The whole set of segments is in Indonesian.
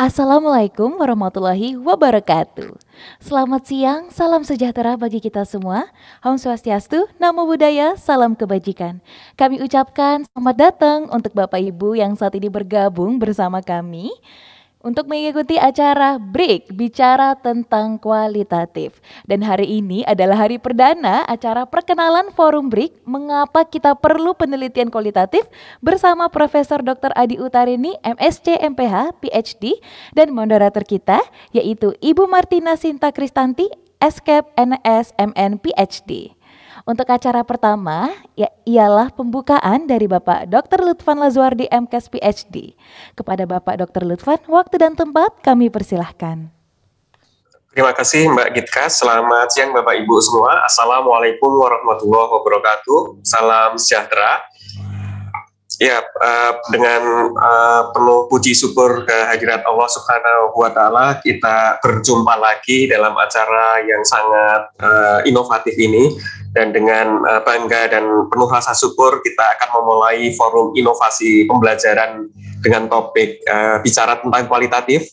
Assalamualaikum warahmatullahi wabarakatuh. Selamat siang, salam sejahtera bagi kita semua. Om Swastiastu, Namo Buddhaya, salam kebajikan. Kami ucapkan selamat datang untuk Bapak Ibu yang saat ini bergabung bersama kami untuk mengikuti acara Break Bicara tentang Kualitatif. Dan hari ini adalah hari perdana acara perkenalan Forum Break Mengapa Kita Perlu Penelitian Kualitatif bersama Profesor Dr. Adi Utarini, MSc, MPH, PhD, dan moderator kita yaitu Ibu Martina Sinta Kristanti, SKEP, NS, MN, PhD. Untuk acara pertama, ya, ialah pembukaan dari Bapak Dr. Lutfan Lazuardi MKes PhD. Kepada Bapak Dr. Lutfan, waktu dan tempat kami persilahkan. Terima kasih Mbak Gitka. Selamat siang Bapak Ibu semua. Assalamualaikum warahmatullahi wabarakatuh. Salam sejahtera. Ya, uh, dengan uh, penuh puji syukur kehadirat Allah Subhanahu wa taala kita berjumpa lagi dalam acara yang sangat uh, inovatif ini dan dengan uh, bangga dan penuh rasa syukur kita akan memulai forum inovasi pembelajaran dengan topik uh, bicara tentang kualitatif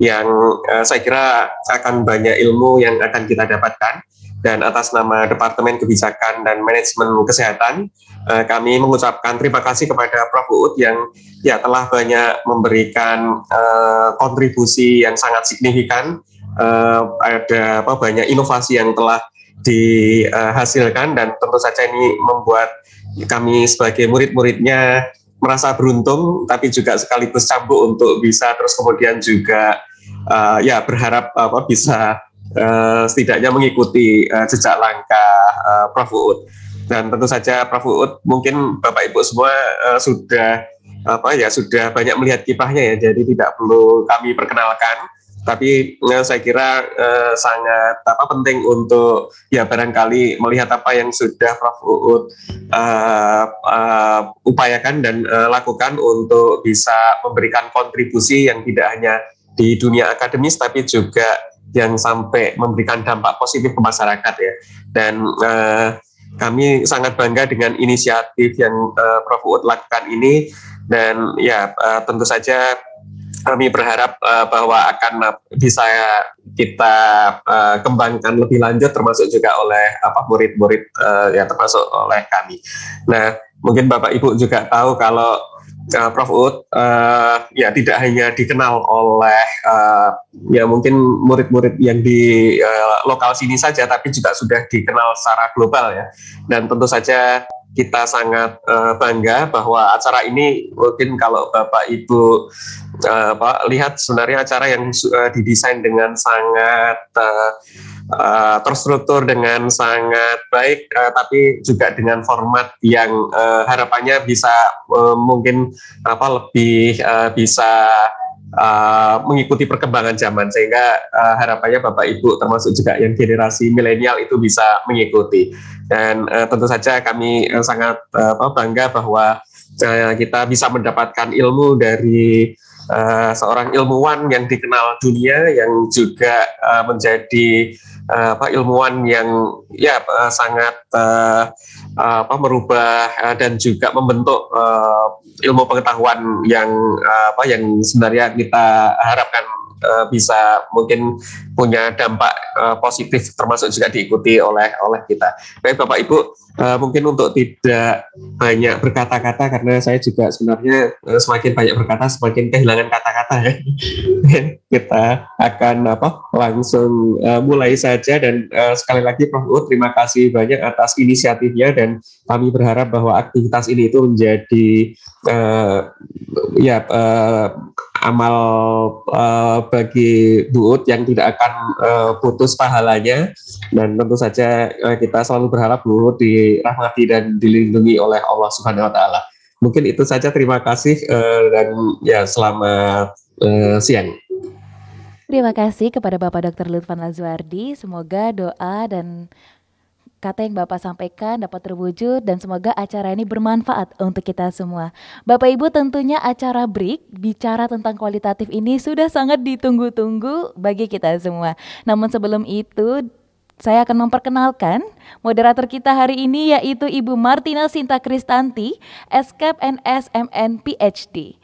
yang uh, saya kira akan banyak ilmu yang akan kita dapatkan dan atas nama Departemen Kebijakan dan Manajemen Kesehatan eh, kami mengucapkan terima kasih kepada Prof. Uud yang ya telah banyak memberikan eh, kontribusi yang sangat signifikan eh, ada apa banyak inovasi yang telah dihasilkan dan tentu saja ini membuat kami sebagai murid-muridnya merasa beruntung tapi juga sekaligus cambuk untuk bisa terus kemudian juga uh, ya berharap apa bisa Eh, setidaknya mengikuti uh, jejak langkah uh, Prof Uud. Dan tentu saja Prof Uud mungkin Bapak Ibu semua uh, sudah apa ya sudah banyak melihat kipahnya ya, jadi tidak perlu kami perkenalkan. Tapi uh, saya kira uh, sangat apa penting untuk ya barangkali melihat apa yang sudah Prof Uud uh, uh, upayakan dan uh, lakukan untuk bisa memberikan kontribusi yang tidak hanya di dunia akademis tapi juga yang sampai memberikan dampak positif ke masyarakat ya. Dan uh, kami sangat bangga dengan inisiatif yang uh, Prof Uud lakukan ini dan ya uh, tentu saja kami berharap uh, bahwa akan bisa kita uh, kembangkan lebih lanjut termasuk juga oleh apa murid-murid uh, ya termasuk oleh kami. Nah, mungkin Bapak Ibu juga tahu kalau uh, Prof Ut uh, eh, ya tidak hanya dikenal oleh uh, ya mungkin murid-murid yang di uh, lokal sini saja tapi juga sudah dikenal secara global ya dan tentu saja kita sangat uh, bangga bahwa acara ini mungkin kalau Bapak Ibu uh, eh, Pak lihat sebenarnya acara yang uh, didesain dengan sangat uh, uh, terstruktur dengan sangat baik uh, tapi juga dengan format yang uh, harapannya bisa uh, mungkin apa lebih uh, bisa uh, mengikuti perkembangan zaman sehingga uh, harapannya Bapak Ibu termasuk juga yang generasi milenial itu bisa mengikuti dan uh, tentu saja kami uh, sangat uh, bangga bahwa uh, kita bisa mendapatkan ilmu dari Eh, seorang ilmuwan yang dikenal dunia yang juga uh, menjadi uh, apa ilmuwan yang ya uh, sangat uh, apa merubah uh, dan juga membentuk uh, ilmu pengetahuan yang uh, apa yang sebenarnya kita harapkan Eh, bisa mungkin punya dampak eh, positif termasuk juga diikuti oleh oleh kita. Baik Bapak Ibu, eh, mungkin untuk tidak banyak berkata-kata karena saya juga sebenarnya semakin banyak berkata semakin kehilangan kata-kata ya. kita akan apa langsung mulai saja dan sekali lagi Prof U terima kasih banyak atas inisiatifnya dan kami berharap bahwa aktivitas ini itu menjadi uh, ya uh, amal uh, bagi buut yang tidak akan uh, putus pahalanya dan tentu saja uh, kita selalu berharap buut dirahmati dan dilindungi oleh Allah Subhanahu wa taala. Mungkin itu saja terima kasih uh, dan ya selamat uh, siang. Terima kasih kepada Bapak Dr. Lutfan Lazuardi. Semoga doa dan kata yang Bapak sampaikan dapat terwujud dan semoga acara ini bermanfaat untuk kita semua. Bapak Ibu tentunya acara break bicara tentang kualitatif ini sudah sangat ditunggu-tunggu bagi kita semua. Namun sebelum itu saya akan memperkenalkan moderator kita hari ini yaitu Ibu Martina Sinta Kristanti, SKP NSMN MN PhD.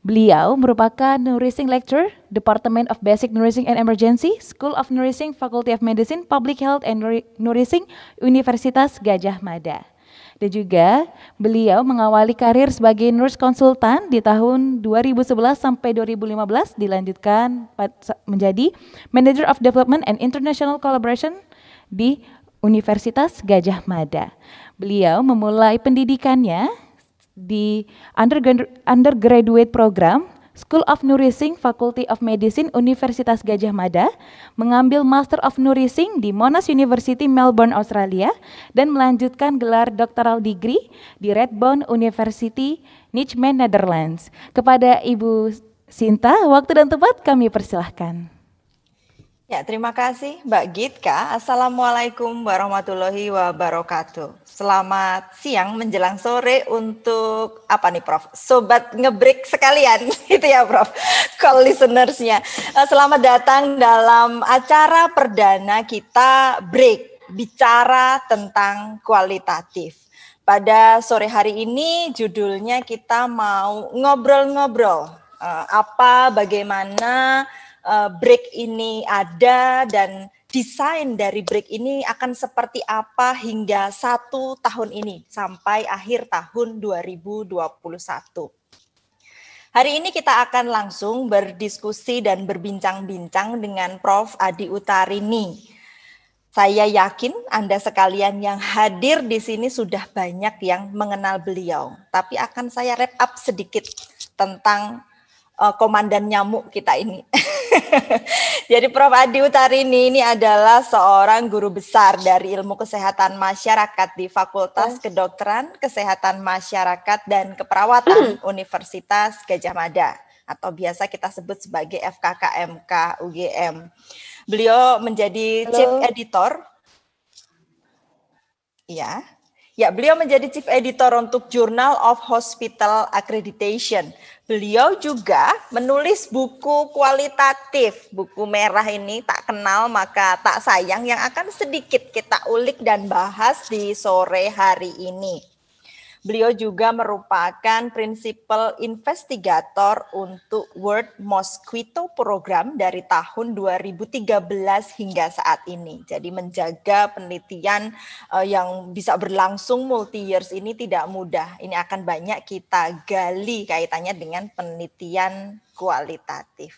Beliau merupakan Nursing Lecturer, Department of Basic Nursing and Emergency, School of Nursing, Faculty of Medicine, Public Health and Nursing, Universitas Gajah Mada. Dan juga beliau mengawali karir sebagai nurse konsultan di tahun 2011 sampai 2015 dilanjutkan menjadi Manager of Development and International Collaboration di Universitas Gajah Mada. Beliau memulai pendidikannya di undergraduate program School of Nursing Faculty of Medicine Universitas Gajah Mada, mengambil Master of Nursing di Monash University Melbourne, Australia, dan melanjutkan gelar doctoral degree di Redbone University Nijmegen, Netherlands. Kepada Ibu Sinta, waktu dan tempat kami persilahkan. Ya, terima kasih Mbak Gitka. Assalamualaikum warahmatullahi wabarakatuh. Selamat siang menjelang sore untuk apa nih Prof? Sobat ngebreak sekalian, itu ya Prof, call listenersnya. Eh, selamat datang dalam acara perdana kita break, bicara tentang kualitatif. Pada sore hari ini judulnya kita mau ngobrol-ngobrol. Eh, apa, bagaimana uh, break ini ada dan desain dari break ini akan seperti apa hingga satu tahun ini sampai akhir tahun 2021. Hari ini kita akan langsung berdiskusi dan berbincang-bincang dengan Prof. Adi Utarini. Saya yakin Anda sekalian yang hadir di sini sudah banyak yang mengenal beliau, tapi akan saya wrap up sedikit tentang uh, komandan nyamuk kita ini. Jadi Prof. Adi Utari ini adalah seorang guru besar dari ilmu kesehatan masyarakat di Fakultas Kedokteran Kesehatan Masyarakat dan Keperawatan Universitas Gajah Mada atau biasa kita sebut sebagai FKKMK UGM. Beliau menjadi Halo. chief editor. Iya. Ya, beliau menjadi chief editor untuk Journal of Hospital Accreditation. Beliau juga menulis buku kualitatif, buku merah ini tak kenal maka tak sayang yang akan sedikit kita ulik dan bahas di sore hari ini. Beliau juga merupakan prinsipal investigator untuk World Mosquito Program dari tahun 2013 hingga saat ini. Jadi menjaga penelitian uh, yang bisa berlangsung multi years ini tidak mudah. Ini akan banyak kita gali kaitannya dengan penelitian kualitatif.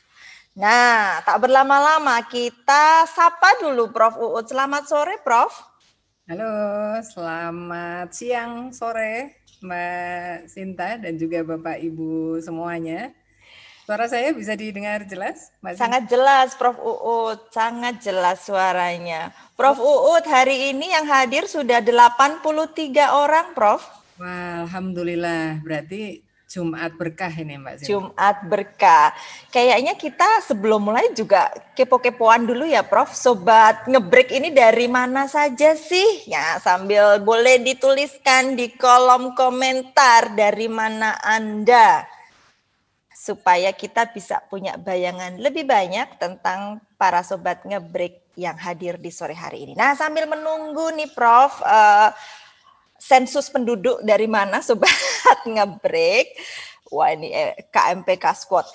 Nah, tak berlama-lama kita sapa dulu Prof Uut. Selamat sore, Prof. Halo, selamat siang sore Mbak Sinta dan juga Bapak Ibu semuanya. Suara saya bisa didengar jelas? Mbak Sinta? sangat jelas Prof Uut, sangat jelas suaranya. Prof Uut, hari ini yang hadir sudah 83 orang, Prof. Wah, alhamdulillah. Berarti Jumat berkah ini Mbak Zina. Jumat berkah. Kayaknya kita sebelum mulai juga kepo-kepoan dulu ya Prof. Sobat ngebreak ini dari mana saja sih? Ya sambil boleh dituliskan di kolom komentar dari mana Anda. Supaya kita bisa punya bayangan lebih banyak tentang para sobat ngebreak yang hadir di sore hari ini. Nah sambil menunggu nih Prof. Uh, sensus penduduk dari mana sobat ngebreak. Wah ini eh, KMPK squad.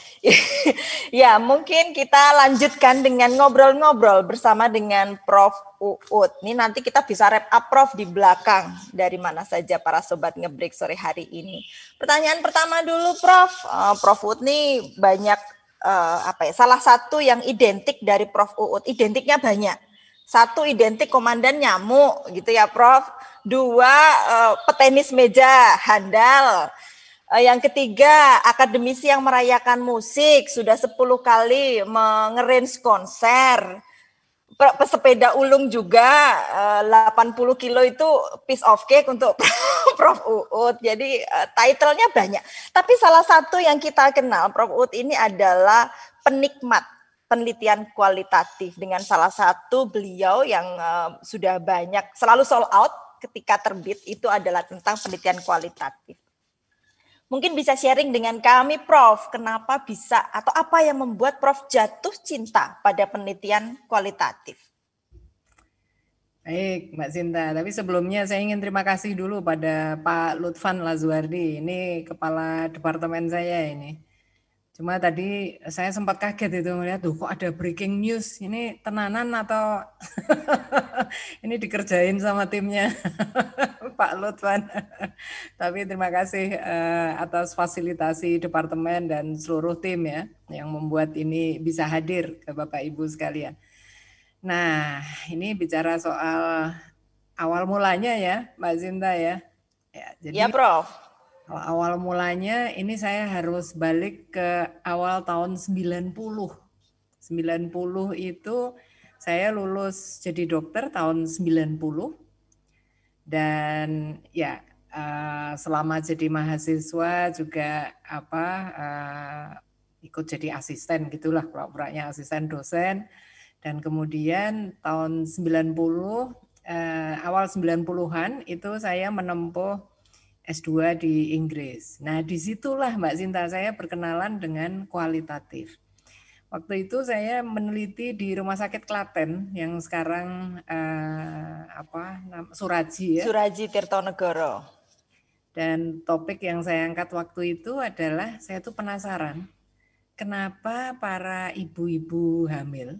ya mungkin kita lanjutkan dengan ngobrol-ngobrol bersama dengan Prof. Uut. Ini nanti kita bisa wrap up Prof di belakang dari mana saja para sobat ngebreak sore hari ini. Pertanyaan pertama dulu Prof. Uh, Prof Uut nih banyak uh, apa ya? Salah satu yang identik dari Prof Uut, identiknya banyak satu identik komandan nyamuk gitu ya Prof. Dua eh, petenis meja handal. Eh, yang ketiga, akademisi yang merayakan musik sudah 10 kali mengerange konser. Pesepeda ulung juga eh, delapan 80 kilo itu piece of cake untuk Prof Uut. Jadi title-nya banyak. Tapi salah satu yang kita kenal Prof Uut ini adalah penikmat penelitian kualitatif dengan salah satu beliau yang uh, sudah banyak selalu sold out ketika terbit itu adalah tentang penelitian kualitatif. Mungkin bisa sharing dengan kami Prof, kenapa bisa atau apa yang membuat Prof jatuh cinta pada penelitian kualitatif? Baik, Mbak Sinta. Tapi sebelumnya saya ingin terima kasih dulu pada Pak Lutfan Lazuardi. Ini kepala departemen saya ini. Cuma tadi saya sempat kaget itu melihat, tuh kok ada breaking news? Ini tenanan atau ini dikerjain sama timnya Pak Lutfan? Tapi terima kasih eh, atas fasilitasi departemen dan seluruh tim ya yang membuat ini bisa hadir ke Bapak Ibu sekalian. Nah, ini bicara soal awal mulanya ya, Mbak Zinta ya. Ya, jadi, ya Prof. Kalau awal mulanya ini saya harus balik ke awal tahun 90. 90 itu saya lulus jadi dokter tahun 90. Dan ya eh, selama jadi mahasiswa juga apa eh, ikut jadi asisten gitulah pura-puranya asisten dosen dan kemudian tahun 90 eh, awal 90-an itu saya menempuh S2 di Inggris. Nah, disitulah Mbak Sinta saya berkenalan dengan kualitatif. Waktu itu saya meneliti di Rumah Sakit Klaten yang sekarang eh, apa Suraji ya. Suraji Tirtonegoro. Dan topik yang saya angkat waktu itu adalah saya tuh penasaran kenapa para ibu-ibu hamil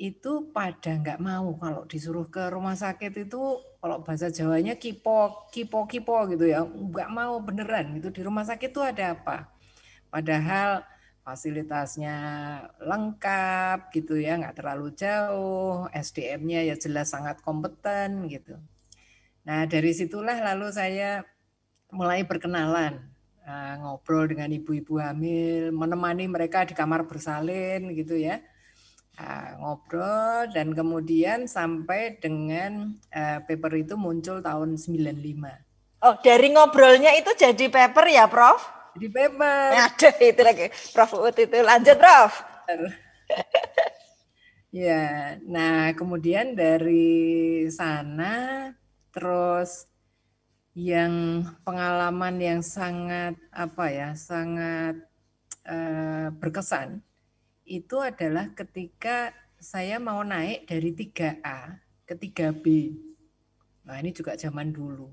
itu pada nggak mau kalau disuruh ke rumah sakit itu kalau bahasa Jawanya kipo kipo kipo gitu ya nggak mau beneran itu di rumah sakit itu ada apa padahal fasilitasnya lengkap gitu ya nggak terlalu jauh SDM-nya ya jelas sangat kompeten gitu nah dari situlah lalu saya mulai berkenalan eh, ngobrol dengan ibu-ibu hamil menemani mereka di kamar bersalin gitu ya uh, ngobrol dan kemudian sampai dengan uh, paper itu muncul tahun 95. Oh, dari ngobrolnya itu jadi paper ya, Prof? Jadi paper. Ada itu lagi Prof Uut itu lanjut, Prof. ya, nah kemudian dari sana terus yang pengalaman yang sangat apa ya, sangat uh, berkesan itu adalah ketika saya mau naik dari 3A ke 3B. Nah ini juga zaman dulu.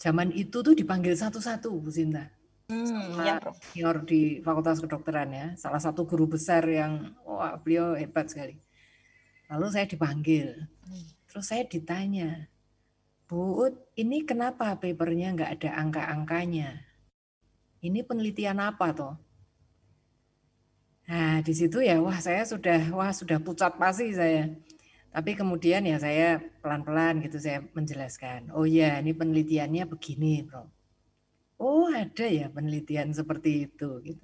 Zaman itu tuh dipanggil satu-satu, Bu Sinta. Hmm, ya, senior di Fakultas Kedokteran ya, salah satu guru besar yang wah beliau hebat sekali. Lalu saya dipanggil, hmm. terus saya ditanya, Bu ini kenapa papernya nggak ada angka-angkanya? Ini penelitian apa toh? Nah, di situ ya wah saya sudah wah sudah pucat pasti saya. Tapi kemudian ya saya pelan-pelan gitu saya menjelaskan. Oh ya, ini penelitiannya begini, Bro. Oh, ada ya penelitian seperti itu gitu.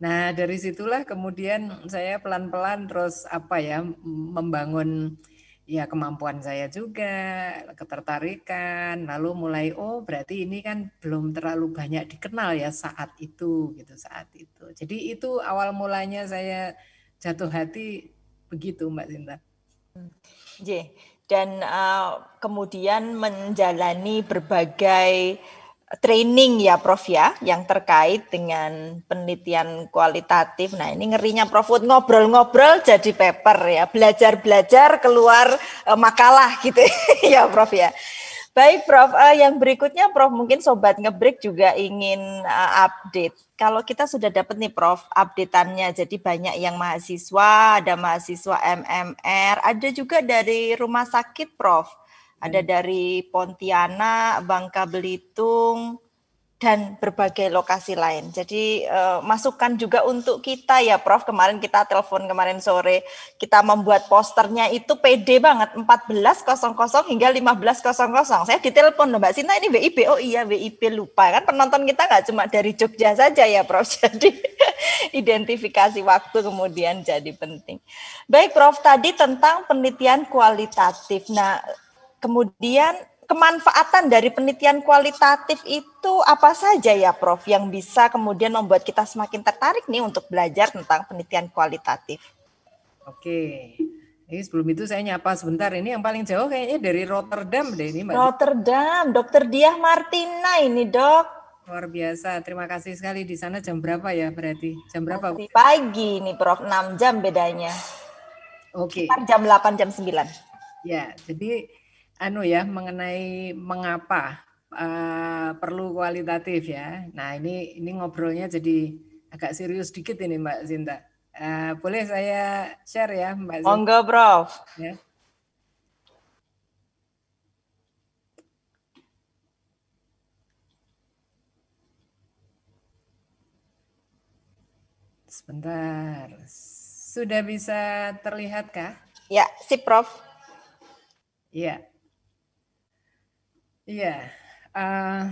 Nah, dari situlah kemudian saya pelan-pelan terus apa ya membangun ya kemampuan saya juga, ketertarikan, lalu mulai oh berarti ini kan belum terlalu banyak dikenal ya saat itu gitu saat itu. Jadi itu awal mulanya saya jatuh hati begitu Mbak Sinta. J hmm. dan uh, kemudian menjalani berbagai training ya Prof ya yang terkait dengan penelitian kualitatif. Nah ini ngerinya Prof ngobrol-ngobrol jadi paper ya, belajar-belajar keluar uh, makalah gitu ya Prof ya. Baik Prof, uh, yang berikutnya Prof mungkin Sobat Ngebrik juga ingin uh, update. Kalau kita sudah dapat nih Prof updateannya, jadi banyak yang mahasiswa, ada mahasiswa MMR, ada juga dari rumah sakit Prof. Ada hmm. dari Pontianak, Bangka Belitung, dan berbagai lokasi lain. Jadi uh, masukan juga untuk kita ya Prof. Kemarin kita telepon kemarin sore, kita membuat posternya itu PD banget 14.00 hingga 15.00. Saya ditelepon loh Mbak Sinta ini WIB. Oh iya WIB lupa kan penonton kita nggak cuma dari Jogja saja ya Prof. Jadi identifikasi waktu kemudian jadi penting. Baik Prof, tadi tentang penelitian kualitatif. Nah, Kemudian kemanfaatan dari penelitian kualitatif itu apa saja ya Prof yang bisa kemudian membuat kita semakin tertarik nih untuk belajar tentang penelitian kualitatif? Oke. Ini sebelum itu saya nyapa sebentar. Ini yang paling jauh kayaknya dari Rotterdam deh ini Mbak. Rotterdam, Dokter Diah Martina ini dok. Luar biasa. Terima kasih sekali. Di sana jam berapa ya berarti? Jam berapa? Masih pagi nih Prof. 6 jam bedanya. Oke. Okay. jam 8 jam 9. Ya, jadi anu ya mengenai mengapa uh, perlu kualitatif ya. Nah ini ini ngobrolnya jadi agak serius dikit ini Mbak Zinta. Uh, boleh saya share ya Mbak Zinta? Monggo Prof. Ya. Sebentar. Sudah bisa terlihat kah? Ya, si Prof. Ya. Iya. Uh,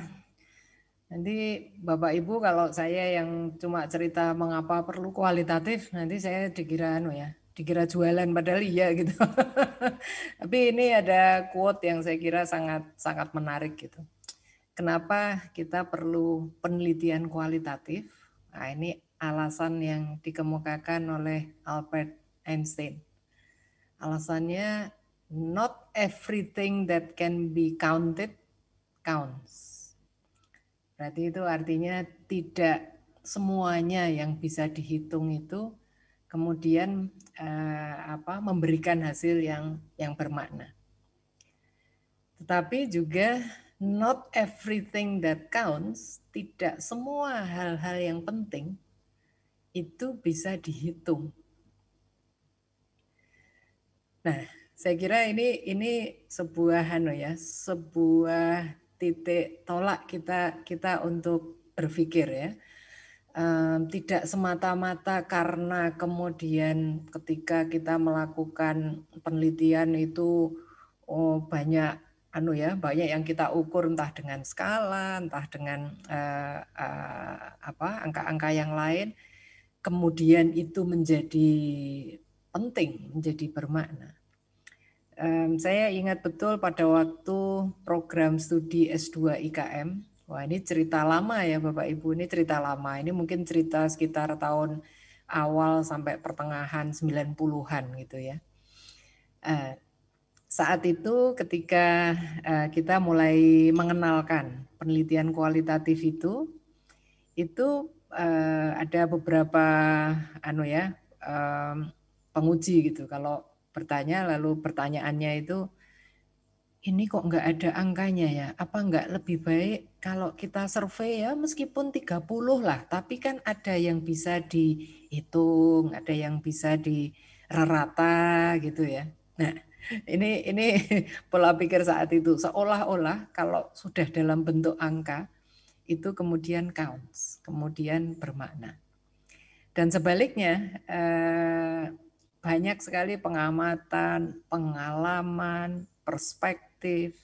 nanti Bapak Ibu kalau saya yang cuma cerita mengapa perlu kualitatif, nanti saya dikira anu ya, dikira jualan padahal iya gitu. Tapi ini ada quote yang saya kira sangat sangat menarik gitu. Kenapa kita perlu penelitian kualitatif? Nah, ini alasan yang dikemukakan oleh Albert Einstein. Alasannya not everything that can be counted counts. Berarti itu artinya tidak semuanya yang bisa dihitung itu kemudian eh, apa memberikan hasil yang yang bermakna. Tetapi juga not everything that counts, tidak semua hal-hal yang penting itu bisa dihitung. Nah, saya kira ini ini sebuah anu ya, sebuah titik tolak kita kita untuk berpikir ya. Um, tidak semata-mata karena kemudian ketika kita melakukan penelitian itu oh, banyak anu ya banyak yang kita ukur entah dengan skala entah dengan uh, uh, apa angka-angka yang lain kemudian itu menjadi penting menjadi bermakna um, saya ingat betul pada waktu program studi S2 IKM. Wah, ini cerita lama ya Bapak Ibu, ini cerita lama. Ini mungkin cerita sekitar tahun awal sampai pertengahan 90-an gitu ya. Uh, saat itu ketika uh, kita mulai mengenalkan penelitian kualitatif itu, itu uh, ada beberapa anu ya, um, penguji gitu. Kalau bertanya lalu pertanyaannya itu ini kok nggak ada angkanya ya apa nggak lebih baik kalau kita survei ya meskipun 30 lah tapi kan ada yang bisa dihitung ada yang bisa di rata gitu ya nah ini ini pola pikir saat itu seolah-olah kalau sudah dalam bentuk angka itu kemudian counts kemudian bermakna dan sebaliknya eh, banyak sekali pengamatan, pengalaman, perspektif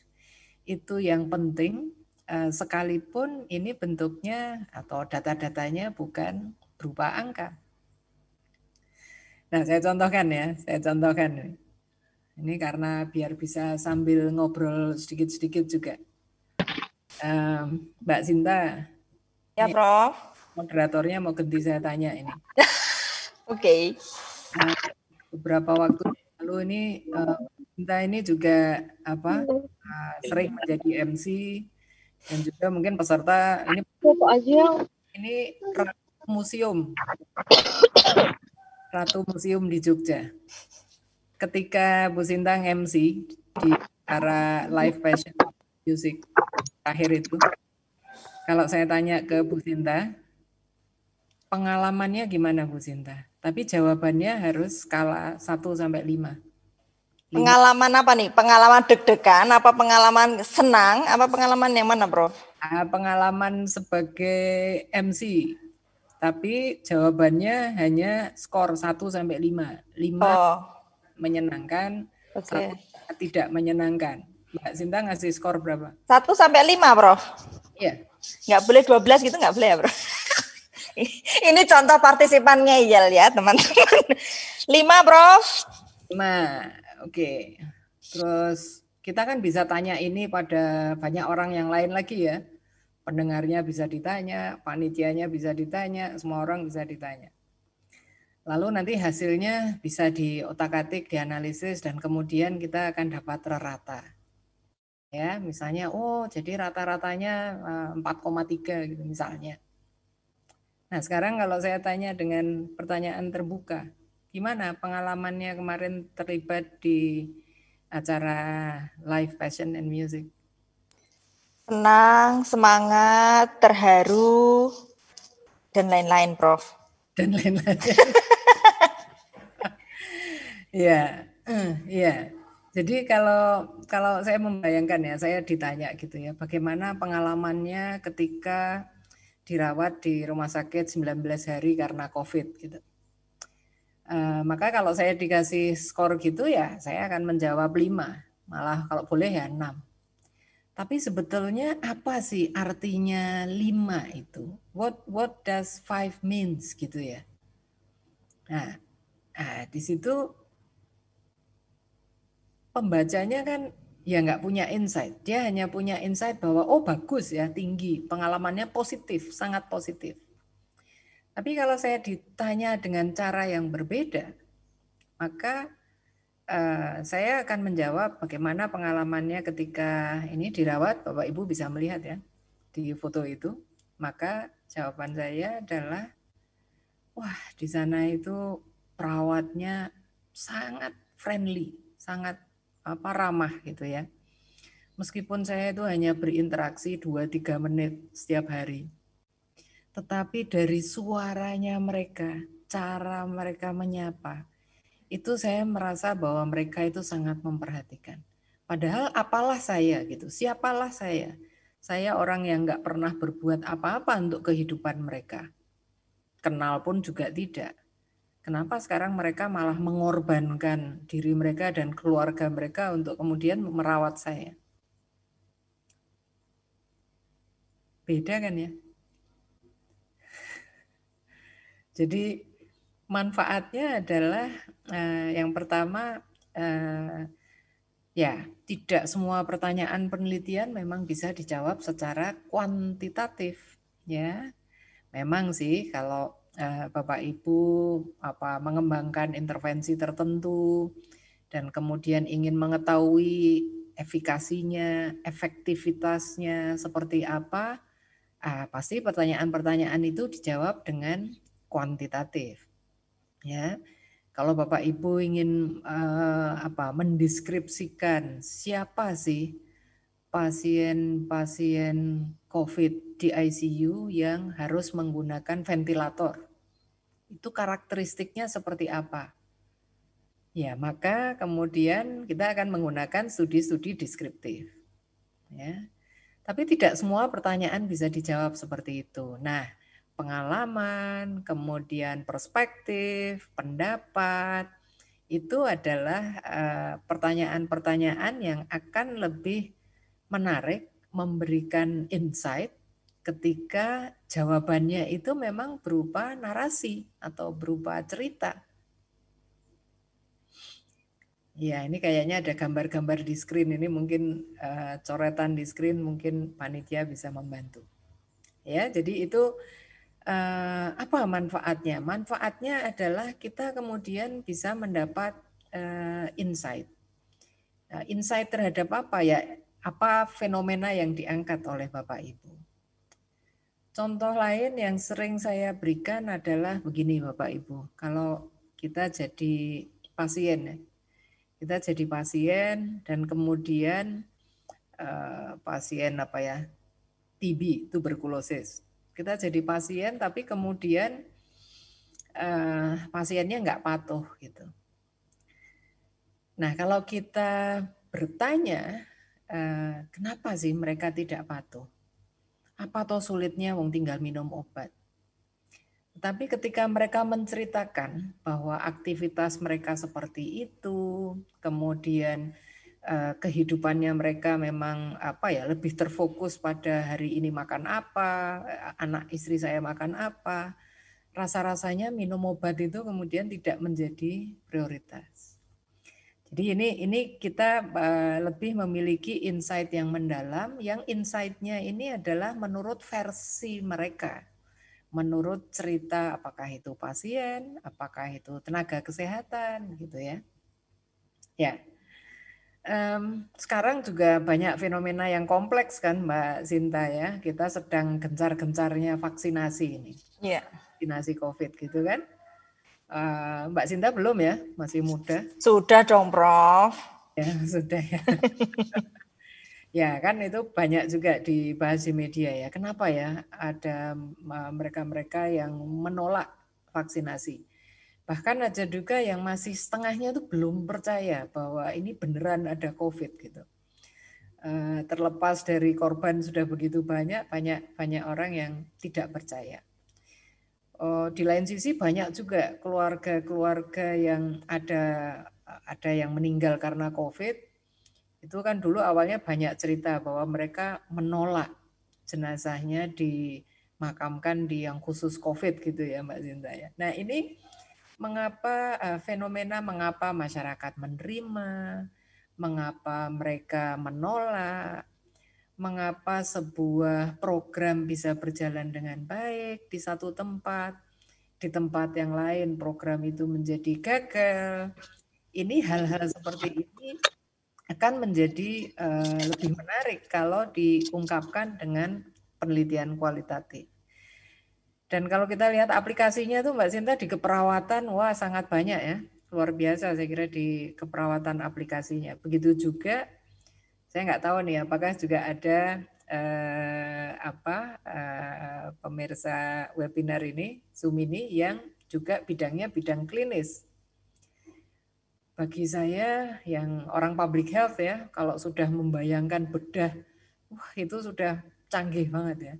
itu yang penting eh, sekalipun ini bentuknya atau data-datanya bukan berupa angka. Nah, saya contohkan ya, saya contohkan. Ini karena biar bisa sambil ngobrol sedikit-sedikit juga. Um, Mbak Sinta. Ya, ini Prof. Moderatornya mau ganti saya tanya ini. Oke. okay. Nah, eh, beberapa waktu lalu ini uh, ini juga apa uh, sering menjadi MC dan juga mungkin peserta ini iya, ini Ratu Museum Ratu Museum di Jogja. Ketika Bu Sintang MC di acara live fashion music akhir itu, kalau saya tanya ke Bu Sinta, pengalamannya gimana Bu Sinta? Tapi jawabannya harus skala 1 sampai 5. 5. Pengalaman apa nih? Pengalaman deg-degan apa pengalaman senang apa pengalaman yang mana, Bro? Ah, pengalaman sebagai MC. Tapi jawabannya hanya skor 1 sampai 5. 5 oh. menyenangkan, okay. 1 tidak menyenangkan. Mbak Sinta ngasih skor berapa? 1 sampai 5, Bro. Iya. Enggak boleh 12 gitu enggak boleh ya, Bro? Ini contoh partisipan ngeyel ya teman-teman. Lima, Prof. Lima, oke. Okay. Terus kita kan bisa tanya ini pada banyak orang yang lain lagi ya. Pendengarnya bisa ditanya, panitianya bisa ditanya, semua orang bisa ditanya. Lalu nanti hasilnya bisa diotak-atik, dianalisis, dan kemudian kita akan dapat rata ya misalnya oh jadi rata-ratanya 4,3 eh, gitu misalnya Nah sekarang kalau saya tanya dengan pertanyaan terbuka, gimana pengalamannya kemarin terlibat di acara live fashion and music? Senang, semangat, terharu, dan lain-lain, Prof. Dan lain-lain. Iya, eh, iya. Jadi kalau kalau saya membayangkan ya, saya ditanya gitu ya, bagaimana pengalamannya ketika dirawat di rumah sakit 19 hari karena COVID gitu. E, eh, maka kalau saya dikasih skor gitu ya saya akan menjawab 5, malah kalau boleh ya 6. Tapi sebetulnya apa sih artinya 5 itu? What what does 5 means gitu ya. Nah, nah di situ pembacanya kan ya nggak punya insight. Dia hanya punya insight bahwa oh bagus ya tinggi, pengalamannya positif, sangat positif. Tapi kalau saya ditanya dengan cara yang berbeda, maka uh, saya akan menjawab bagaimana pengalamannya ketika ini dirawat, Bapak Ibu bisa melihat ya di foto itu. Maka jawaban saya adalah, wah di sana itu perawatnya sangat friendly, sangat apa ramah gitu ya. Meskipun saya itu hanya berinteraksi 2-3 menit setiap hari. Tetapi dari suaranya mereka, cara mereka menyapa, itu saya merasa bahwa mereka itu sangat memperhatikan. Padahal apalah saya gitu, siapalah saya. Saya orang yang nggak pernah berbuat apa-apa untuk kehidupan mereka. Kenal pun juga tidak. Kenapa sekarang mereka malah mengorbankan diri mereka dan keluarga mereka untuk kemudian merawat saya? Beda kan ya? Jadi manfaatnya adalah eh, yang pertama eh, ya tidak semua pertanyaan penelitian memang bisa dijawab secara kuantitatif ya. Memang sih kalau Eh, bapak Ibu apa mengembangkan intervensi tertentu dan kemudian ingin mengetahui efikasinya, efektivitasnya seperti apa, ah, pasti pertanyaan-pertanyaan itu dijawab dengan kuantitatif. Ya, kalau Bapak Ibu ingin eh, apa mendeskripsikan siapa sih pasien-pasien COVID di ICU yang harus menggunakan ventilator itu karakteristiknya seperti apa. Ya, maka kemudian kita akan menggunakan studi-studi deskriptif. Ya. Tapi tidak semua pertanyaan bisa dijawab seperti itu. Nah, pengalaman, kemudian perspektif, pendapat, itu adalah eh, pertanyaan-pertanyaan yang akan lebih menarik, memberikan insight ketika jawabannya itu memang berupa narasi atau berupa cerita. Ya, ini kayaknya ada gambar-gambar di screen ini mungkin uh, coretan di screen mungkin panitia bisa membantu. Ya, jadi itu uh, apa manfaatnya? Manfaatnya adalah kita kemudian bisa mendapat uh, insight. Uh, insight terhadap apa ya? Apa fenomena yang diangkat oleh Bapak Ibu? Contoh lain yang sering saya berikan adalah begini Bapak Ibu, kalau kita jadi pasien ya, kita jadi pasien dan kemudian eh, pasien apa ya TB berkulosis, Kita jadi pasien tapi kemudian eh, pasiennya nggak patuh gitu. Nah kalau kita bertanya eh, kenapa sih mereka tidak patuh? apa toh sulitnya wong tinggal minum obat. Tapi ketika mereka menceritakan bahwa aktivitas mereka seperti itu, kemudian eh, kehidupannya mereka memang apa ya lebih terfokus pada hari ini makan apa, eh, anak istri saya makan apa, rasa-rasanya minum obat itu kemudian tidak menjadi prioritas. Jadi ini ini kita eh, lebih memiliki insight yang mendalam, yang insightnya ini adalah menurut versi mereka, menurut cerita apakah itu pasien, apakah itu tenaga kesehatan, gitu ya. Ya. Um, sekarang juga banyak fenomena yang kompleks kan Mbak Sinta ya. Kita sedang gencar-gencarnya vaksinasi ini. Iya. Yeah. Vaksinasi COVID gitu kan Uh, Mbak Sinta belum ya, masih muda. Sudah dong, Prof. Ya, sudah ya. ya, kan itu banyak juga dibahas di media ya. Kenapa ya ada eh, mereka-mereka yang menolak vaksinasi? Bahkan ada juga yang masih setengahnya itu belum percaya bahwa ini beneran ada COVID gitu. Eh, terlepas dari korban sudah begitu banyak, banyak banyak orang yang tidak percaya. Eh, di lain sisi banyak juga keluarga-keluarga yang ada ada yang meninggal karena COVID. Itu kan dulu awalnya banyak cerita bahwa mereka menolak jenazahnya dimakamkan di yang khusus COVID gitu ya Mbak Zinta ya. Nah ini mengapa eh, fenomena mengapa masyarakat menerima, mengapa mereka menolak, mengapa sebuah program bisa berjalan dengan baik di satu tempat, di tempat yang lain program itu menjadi gagal. Ini hal-hal seperti ini akan menjadi eh, lebih menarik kalau diungkapkan dengan penelitian kualitatif. Dan kalau kita lihat aplikasinya tuh Mbak Sinta di keperawatan, wah sangat banyak ya. Luar biasa saya kira di keperawatan aplikasinya. Begitu juga saya nggak tahu nih apakah juga ada eh, apa eh, pemirsa webinar ini Zoom ini yang juga bidangnya bidang klinis. Bagi saya yang orang public health ya, kalau sudah membayangkan bedah, wah itu sudah canggih banget ya.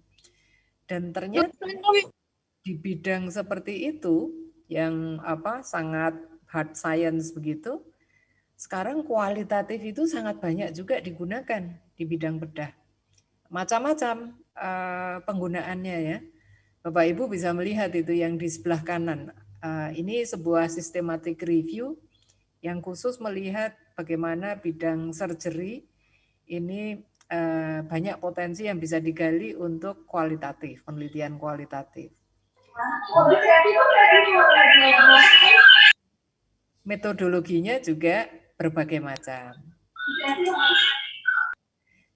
Dan ternyata di bidang seperti itu yang apa sangat hard science begitu, sekarang kualitatif itu sangat banyak juga digunakan di bidang bedah. Macam-macam eh, penggunaannya ya. Bapak Ibu bisa melihat itu yang di sebelah kanan. Eh, ini sebuah systematic review yang khusus melihat bagaimana bidang surgery ini eh, banyak potensi yang bisa digali untuk kualitatif, penelitian kualitatif. Metodologinya juga berbagai macam.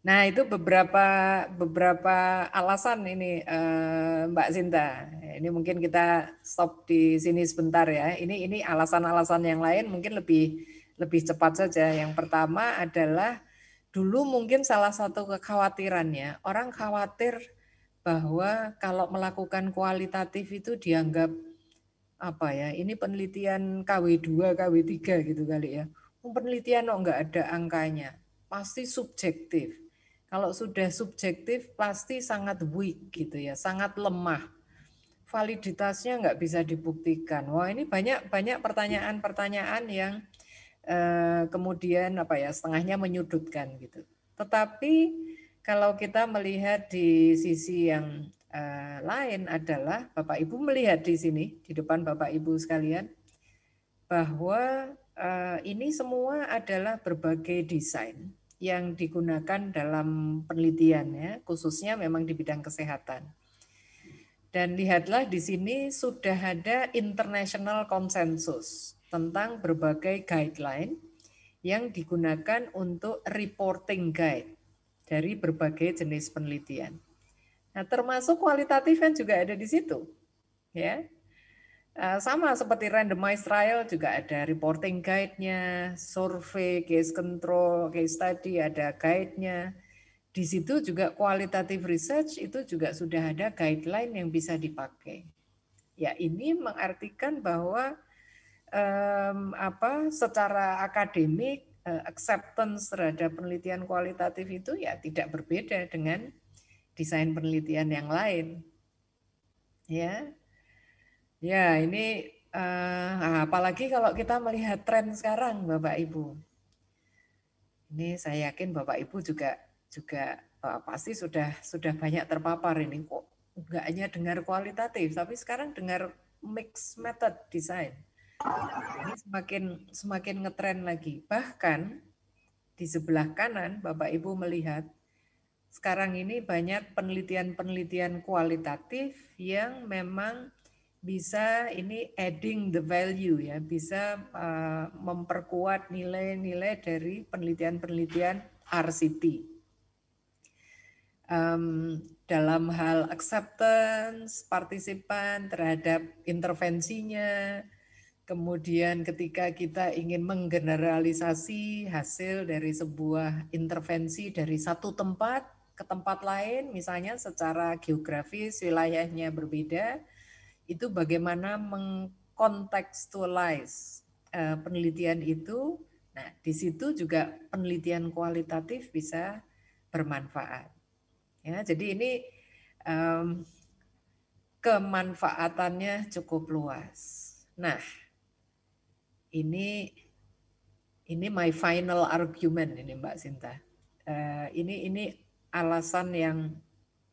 Nah itu beberapa beberapa alasan ini eh, Mbak Sinta. Ini mungkin kita stop di sini sebentar ya. Ini ini alasan-alasan yang lain mungkin lebih lebih cepat saja. Yang pertama adalah dulu mungkin salah satu kekhawatirannya orang khawatir bahwa kalau melakukan kualitatif itu dianggap apa ya ini penelitian KW2 KW3 gitu kali ya penelitian oh, nggak ada angkanya, pasti subjektif. Kalau sudah subjektif pasti sangat weak gitu ya, sangat lemah. Validitasnya nggak bisa dibuktikan. Wah ini banyak banyak pertanyaan-pertanyaan yang eh, kemudian apa ya setengahnya menyudutkan gitu. Tetapi kalau kita melihat di sisi yang eh, lain adalah Bapak Ibu melihat di sini di depan Bapak Ibu sekalian bahwa Eh, ini semua adalah berbagai desain yang digunakan dalam penelitian ya, khususnya memang di bidang kesehatan. Dan lihatlah di sini sudah ada international consensus tentang berbagai guideline yang digunakan untuk reporting guide dari berbagai jenis penelitian. Nah, termasuk kualitatif kan juga ada di situ. Ya, Eh, sama seperti randomized trial juga ada reporting guide-nya, survei, case control, case study ada guide-nya. Di situ juga qualitative research itu juga sudah ada guideline yang bisa dipakai. Ya ini mengartikan bahwa um, apa secara akademik eh, acceptance terhadap penelitian kualitatif itu ya tidak berbeda dengan desain penelitian yang lain. Ya, Ya, ini uh, apalagi kalau kita melihat tren sekarang, Bapak Ibu. Ini saya yakin Bapak Ibu juga juga uh, pasti sudah sudah banyak terpapar ini kok. Enggak hanya dengar kualitatif, tapi sekarang dengar mix method design. Ini semakin semakin ngetren lagi. Bahkan di sebelah kanan Bapak Ibu melihat sekarang ini banyak penelitian-penelitian kualitatif yang memang bisa ini adding the value ya, bisa uh, memperkuat nilai-nilai dari penelitian-penelitian RCT. Um, dalam hal acceptance partisipan terhadap intervensinya, kemudian ketika kita ingin menggeneralisasi hasil dari sebuah intervensi dari satu tempat ke tempat lain, misalnya secara geografis wilayahnya berbeda, itu bagaimana mengkontekstualize eh, penelitian itu. Nah, di situ juga penelitian kualitatif bisa bermanfaat. Ya, jadi ini um, kemanfaatannya cukup luas. Nah, ini ini my final argument ini Mbak Sinta. Uh, ini ini alasan yang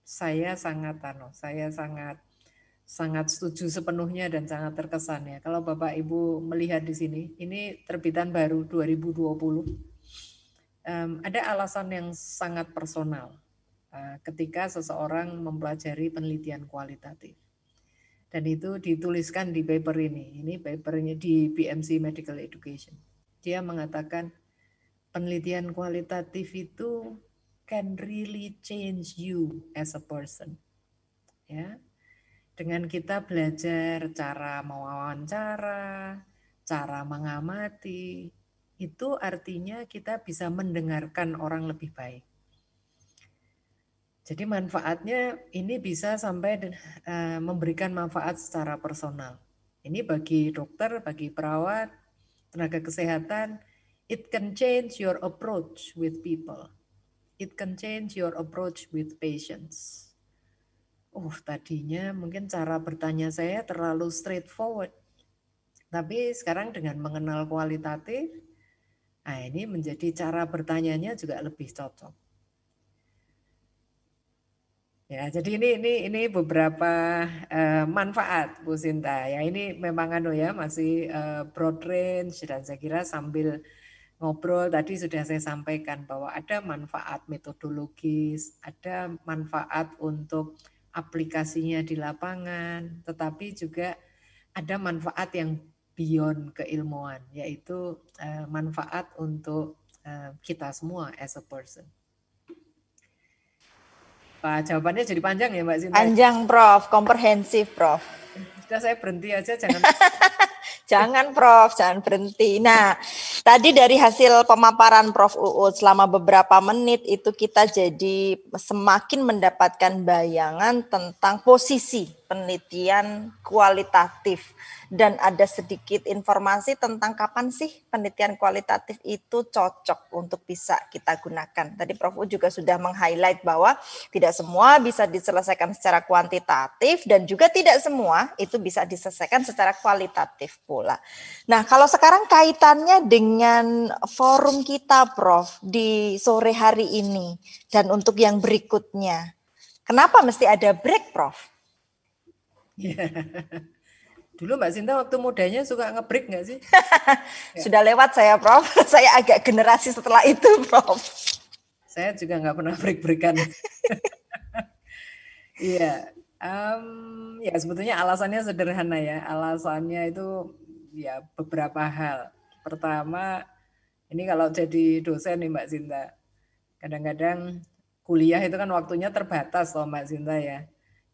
saya sangat ano, saya sangat sangat setuju sepenuhnya dan sangat terkesan ya. Kalau Bapak Ibu melihat di sini, ini terbitan baru 2020. Um, ada alasan yang sangat personal uh, ketika seseorang mempelajari penelitian kualitatif. Dan itu dituliskan di paper ini. Ini papernya di BMC Medical Education. Dia mengatakan penelitian kualitatif itu can really change you as a person. Ya, dengan kita belajar cara mewawancara, cara mengamati, itu artinya kita bisa mendengarkan orang lebih baik. Jadi manfaatnya ini bisa sampai eh, memberikan manfaat secara personal. Ini bagi dokter, bagi perawat, tenaga kesehatan, it can change your approach with people. It can change your approach with patients oh tadinya mungkin cara bertanya saya terlalu straightforward. Tapi sekarang dengan mengenal kualitatif, nah ini menjadi cara bertanyanya juga lebih cocok. Ya, jadi ini ini ini beberapa uh, manfaat Bu Sinta. Ya, ini memang anu ya masih uh, broad range dan saya kira sambil ngobrol tadi sudah saya sampaikan bahwa ada manfaat metodologis, ada manfaat untuk aplikasinya di lapangan, tetapi juga ada manfaat yang beyond keilmuan, yaitu eh, manfaat untuk eh, kita semua as a person. Pak jawabannya jadi panjang ya Mbak Sinta? Panjang Prof, komprehensif Prof. Sudah saya berhenti aja, jangan Jangan Prof, jangan berhenti. Nah, tadi dari hasil pemaparan Prof Uut selama beberapa menit itu kita jadi semakin mendapatkan bayangan tentang posisi penelitian kualitatif dan ada sedikit informasi tentang kapan sih penelitian kualitatif itu cocok untuk bisa kita gunakan. Tadi Prof U juga sudah meng-highlight bahwa tidak semua bisa diselesaikan secara kuantitatif dan juga tidak semua itu bisa diselesaikan secara kualitatif pula. Nah, kalau sekarang kaitannya dengan forum kita Prof di sore hari ini dan untuk yang berikutnya. Kenapa mesti ada break Prof? Iya, Dulu Mbak Sinta waktu mudanya suka ngebrik nggak sih? Sudah lewat saya, Prof. Saya agak generasi setelah itu, Prof. Saya juga nggak pernah break-breakan. Iya, um, ya sebetulnya alasannya sederhana ya. Alasannya itu ya beberapa hal. Pertama, ini kalau jadi dosen nih Mbak Sinta, kadang-kadang kuliah itu kan waktunya terbatas loh Mbak Sinta ya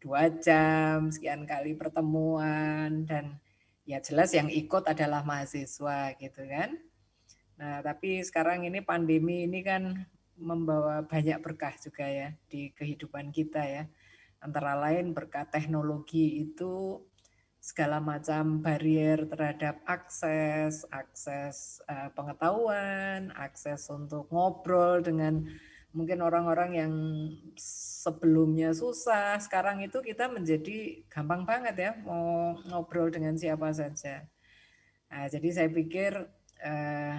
dua jam, sekian kali pertemuan, dan ya jelas yang ikut adalah mahasiswa gitu kan. Nah, tapi sekarang ini pandemi ini kan membawa banyak berkah juga ya di kehidupan kita ya. Antara lain berkat teknologi itu segala macam barrier terhadap akses, akses eh, pengetahuan, akses untuk ngobrol dengan mungkin orang-orang yang sebelumnya susah, sekarang itu kita menjadi gampang banget ya mau ngobrol dengan siapa saja. Nah, jadi saya pikir eh,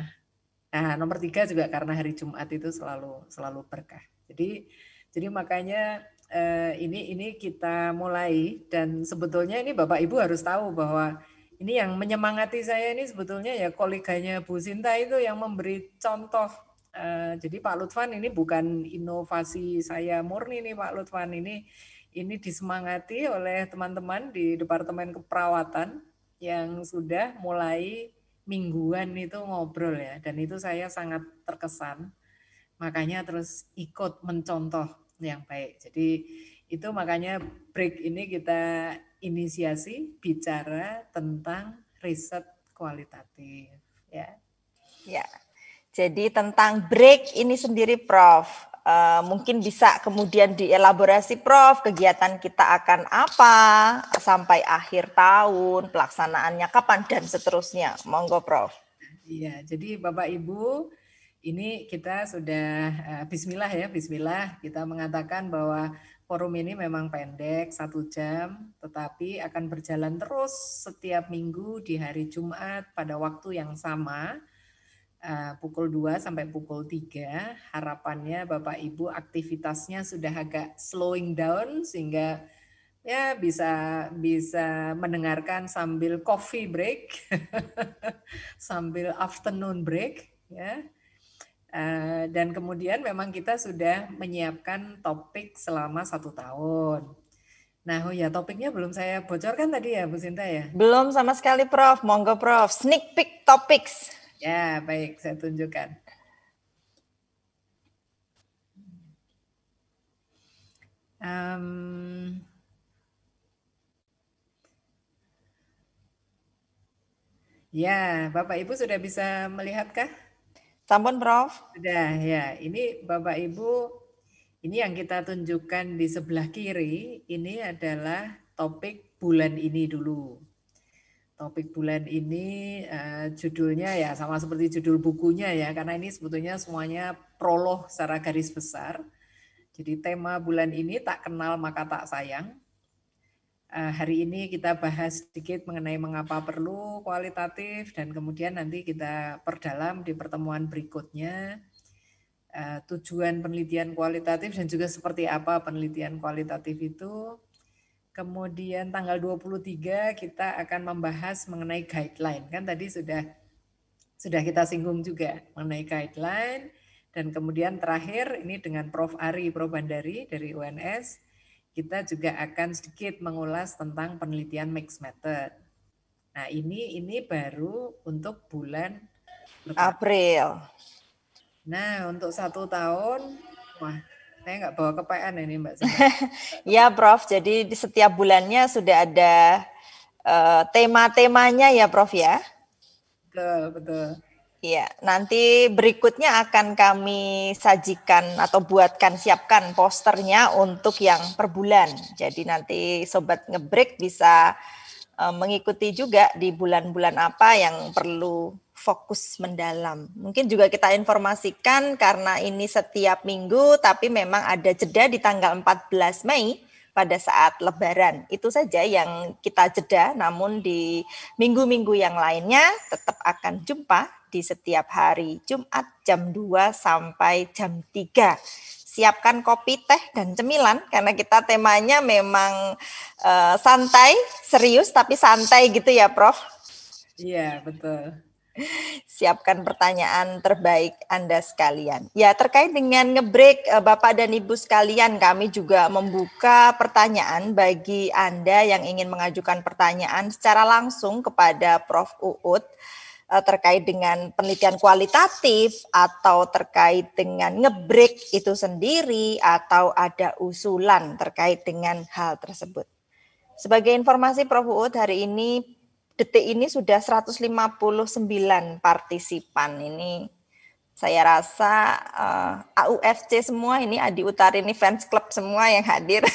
nah, nomor tiga juga karena hari Jumat itu selalu selalu berkah. Jadi jadi makanya eh, ini ini kita mulai dan sebetulnya ini Bapak Ibu harus tahu bahwa ini yang menyemangati saya ini sebetulnya ya koleganya Bu Sinta itu yang memberi contoh Eh, jadi Pak Lutfan ini bukan inovasi saya murni nih Pak Lutfan ini ini disemangati oleh teman-teman di Departemen Keperawatan yang sudah mulai mingguan itu ngobrol ya dan itu saya sangat terkesan makanya terus ikut mencontoh yang baik jadi itu makanya break ini kita inisiasi bicara tentang riset kualitatif ya ya jadi tentang break ini sendiri Prof. Uh, mungkin bisa kemudian dielaborasi Prof, kegiatan kita akan apa sampai akhir tahun, pelaksanaannya kapan dan seterusnya. Monggo Prof. Iya, jadi Bapak Ibu, ini kita sudah uh, bismillah ya, bismillah kita mengatakan bahwa forum ini memang pendek, satu jam, tetapi akan berjalan terus setiap minggu di hari Jumat pada waktu yang sama Eh, pukul 2 sampai pukul 3 harapannya Bapak Ibu aktivitasnya sudah agak slowing down sehingga ya bisa bisa mendengarkan sambil coffee break sambil afternoon break ya eh, dan kemudian memang kita sudah menyiapkan topik selama satu tahun Nah, oh ya topiknya belum saya bocorkan tadi ya Bu Sinta ya? Belum sama sekali Prof, monggo Prof, sneak peek topics. Ya, baik, saya tunjukkan. Um, ya, Bapak Ibu sudah bisa melihatkah? Sampun, Prof. Sudah, ya. Ini Bapak Ibu, ini yang kita tunjukkan di sebelah kiri, ini adalah topik bulan ini dulu topik bulan ini eh, judulnya ya sama seperti judul bukunya ya karena ini sebetulnya semuanya proloh secara garis besar. Jadi tema bulan ini tak kenal maka tak sayang. Eh, hari ini kita bahas sedikit mengenai mengapa perlu kualitatif dan kemudian nanti kita perdalam di pertemuan berikutnya eh, tujuan penelitian kualitatif dan juga seperti apa penelitian kualitatif itu Kemudian tanggal 23 kita akan membahas mengenai guideline. Kan tadi sudah sudah kita singgung juga mengenai guideline dan kemudian terakhir ini dengan Prof Ari Prof Bandari dari UNS kita juga akan sedikit mengulas tentang penelitian mixed method. Nah, ini ini baru untuk bulan April. Nah, untuk satu tahun wah saya nggak bawa ke PN ini Mbak. ya Prof, jadi di setiap bulannya sudah ada uh, tema-temanya ya Prof ya? Betul, betul. Ya, nanti berikutnya akan kami sajikan atau buatkan siapkan posternya untuk yang per bulan. Jadi nanti sobat ngebreak bisa eh, mengikuti juga di bulan-bulan apa yang perlu fokus mendalam. Mungkin juga kita informasikan karena ini setiap minggu tapi memang ada jeda di tanggal 14 Mei pada saat lebaran. Itu saja yang kita jeda namun di minggu-minggu yang lainnya tetap akan jumpa di setiap hari Jumat jam 2 sampai jam 3 siapkan kopi, teh, dan cemilan karena kita temanya memang uh, santai, serius tapi santai gitu ya, Prof. Iya, betul. Siapkan pertanyaan terbaik Anda sekalian. Ya, terkait dengan ngebreak eh, Bapak dan Ibu sekalian, kami juga membuka pertanyaan bagi Anda yang ingin mengajukan pertanyaan secara langsung kepada Prof. Uut eh, terkait dengan penelitian kualitatif atau terkait dengan ngebreak itu sendiri atau ada usulan terkait dengan hal tersebut. Sebagai informasi Prof. Uut, hari ini detik ini sudah 159 partisipan ini saya rasa uh, eh, AUFC semua ini Adi Utari ini fans club semua yang hadir.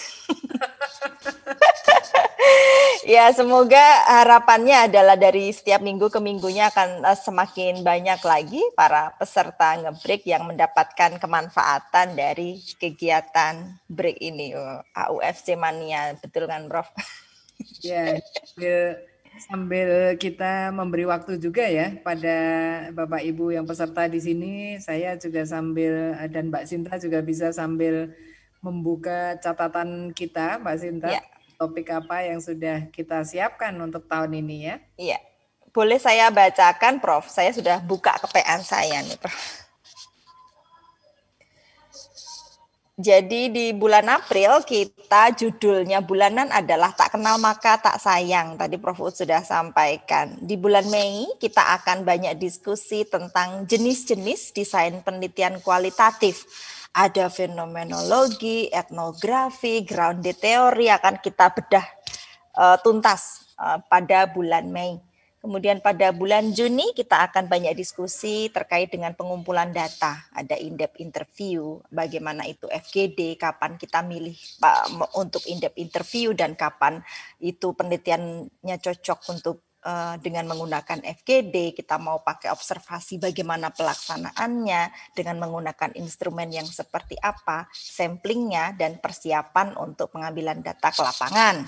ya semoga harapannya adalah dari setiap minggu ke minggunya akan eh, semakin banyak lagi para peserta ngebreak yang mendapatkan kemanfaatan dari kegiatan break ini uh, oh, AUFC mania betul kan Prof? ya sambil kita memberi waktu juga ya pada Bapak Ibu yang peserta di sini, saya juga sambil eh, dan Mbak Sinta juga bisa sambil membuka catatan kita, Mbak Sinta, ya. topik apa yang sudah kita siapkan untuk tahun ini ya? Iya. Boleh saya bacakan, Prof? Saya sudah buka ke saya nih, Prof. Jadi di bulan April kita judulnya bulanan adalah tak kenal maka tak sayang. Tadi Prof sudah sampaikan. Di bulan Mei kita akan banyak diskusi tentang jenis-jenis desain penelitian kualitatif. Ada fenomenologi, etnografi, grounded teori akan kita bedah uh, tuntas uh, pada bulan Mei. Kemudian pada bulan Juni kita akan banyak diskusi terkait dengan pengumpulan data. Ada in-depth interview, bagaimana itu FGD, kapan kita milih untuk in-depth interview dan kapan itu penelitiannya cocok untuk eh, dengan menggunakan FGD, kita mau pakai observasi bagaimana pelaksanaannya dengan menggunakan instrumen yang seperti apa, samplingnya dan persiapan untuk pengambilan data ke lapangan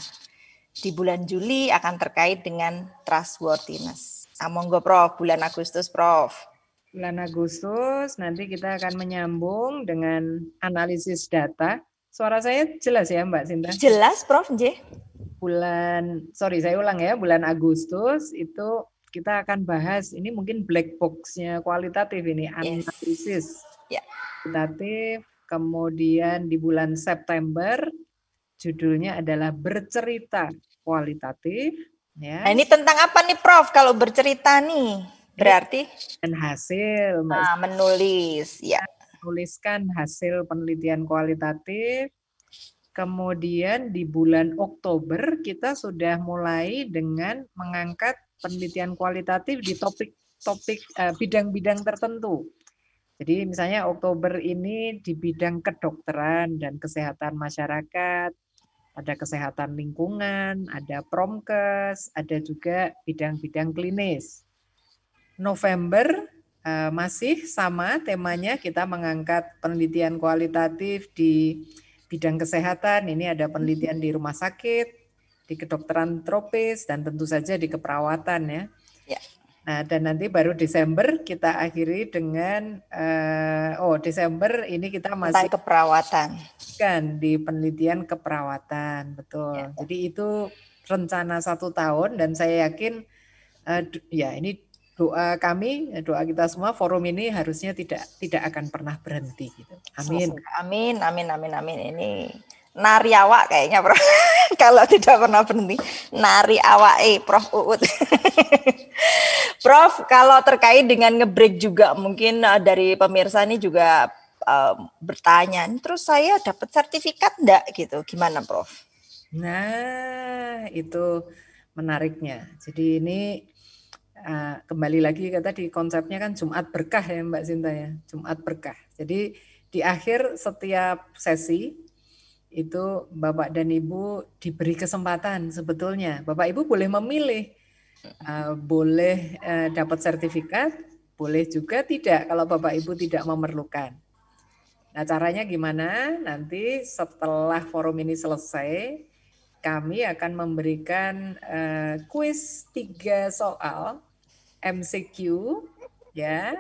di bulan Juli akan terkait dengan trustworthiness. Ah, monggo Prof, bulan Agustus Prof. Bulan Agustus nanti kita akan menyambung dengan analisis data. Suara saya jelas ya Mbak Sinta? Jelas Prof, J. Bulan, sorry saya ulang ya, bulan Agustus itu kita akan bahas ini mungkin black box-nya kualitatif ini analisis yes. Ya. yeah. kualitatif kemudian di bulan September Judulnya adalah bercerita kualitatif. Ya. Nah, ini tentang apa nih, Prof? Kalau bercerita nih, berarti dan hasil. Nah, menulis, ya. Tuliskan hasil penelitian kualitatif. Kemudian di bulan Oktober kita sudah mulai dengan mengangkat penelitian kualitatif di topik-topik eh, bidang-bidang tertentu. Jadi misalnya Oktober ini di bidang kedokteran dan kesehatan masyarakat, ada kesehatan lingkungan, ada promkes, ada juga bidang-bidang klinis. November eh, masih sama temanya kita mengangkat penelitian kualitatif di bidang kesehatan. Ini ada penelitian di rumah sakit, di kedokteran tropis dan tentu saja di keperawatan ya. ya. Nah, dan nanti baru Desember kita akhiri dengan uh, oh Desember ini kita masih Tentang keperawatan. Kan di penelitian keperawatan, betul. Ya, ya. Jadi itu rencana satu tahun dan saya yakin uh, ya ini doa kami, doa kita semua forum ini harusnya tidak tidak akan pernah berhenti gitu. Amin. Amin, amin, amin, amin. Ini nari awak kayaknya Prof. Kalau tidak pernah berhenti, nari awak eh Prof Uut. Prof, kalau terkait dengan ngebreak juga mungkin eh, dari pemirsa ini juga uh, bertanya, terus saya dapat sertifikat enggak gitu. Gimana Prof? Nah, itu menariknya. Jadi ini uh, kembali lagi kata di konsepnya kan Jumat berkah ya Mbak Sinta ya. Jumat berkah. Jadi di akhir setiap sesi itu Bapak dan Ibu diberi kesempatan sebetulnya. Bapak Ibu boleh memilih, eh, boleh eh, dapat sertifikat, boleh juga tidak kalau Bapak Ibu tidak memerlukan. Nah caranya gimana? Nanti setelah forum ini selesai, kami akan memberikan eh, kuis tiga soal MCQ ya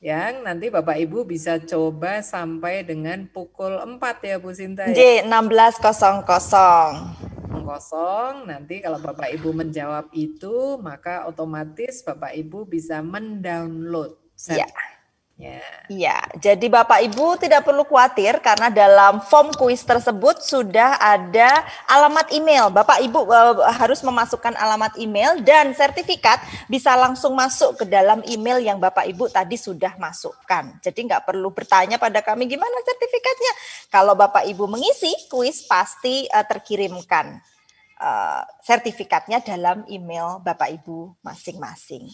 yang nanti Bapak Ibu bisa coba sampai dengan pukul 4 ya Bu Sinta. Ya? J 16.00. 00 nanti kalau Bapak Ibu menjawab itu maka otomatis Bapak Ibu bisa mendownload set ya. Ya. Iya, jadi Bapak Ibu tidak perlu khawatir karena dalam form kuis tersebut sudah ada alamat email. Bapak Ibu uh, harus memasukkan alamat email dan sertifikat bisa langsung masuk ke dalam email yang Bapak Ibu tadi sudah masukkan. Jadi nggak perlu bertanya pada kami gimana sertifikatnya. Kalau Bapak Ibu mengisi kuis pasti uh, terkirimkan. Eh, sertifikatnya dalam email Bapak Ibu masing-masing.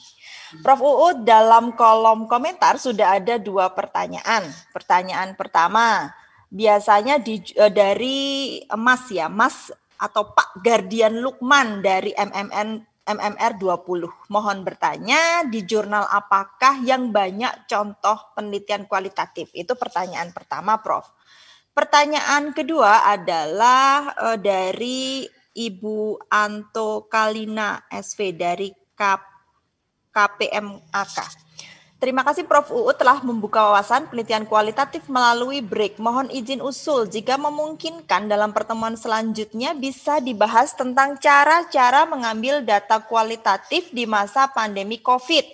Prof UU dalam kolom komentar sudah ada dua pertanyaan. Pertanyaan pertama biasanya di, eh, dari Mas ya, Mas atau Pak Guardian Lukman dari MMN MMR 20. Mohon bertanya di jurnal apakah yang banyak contoh penelitian kualitatif? Itu pertanyaan pertama, Prof. Pertanyaan kedua adalah eh, dari Ibu Anto Kalina SV dari KPMAK. Terima kasih Prof. UU telah membuka wawasan penelitian kualitatif melalui break. Mohon izin usul jika memungkinkan dalam pertemuan selanjutnya bisa dibahas tentang cara-cara mengambil data kualitatif di masa pandemi COVID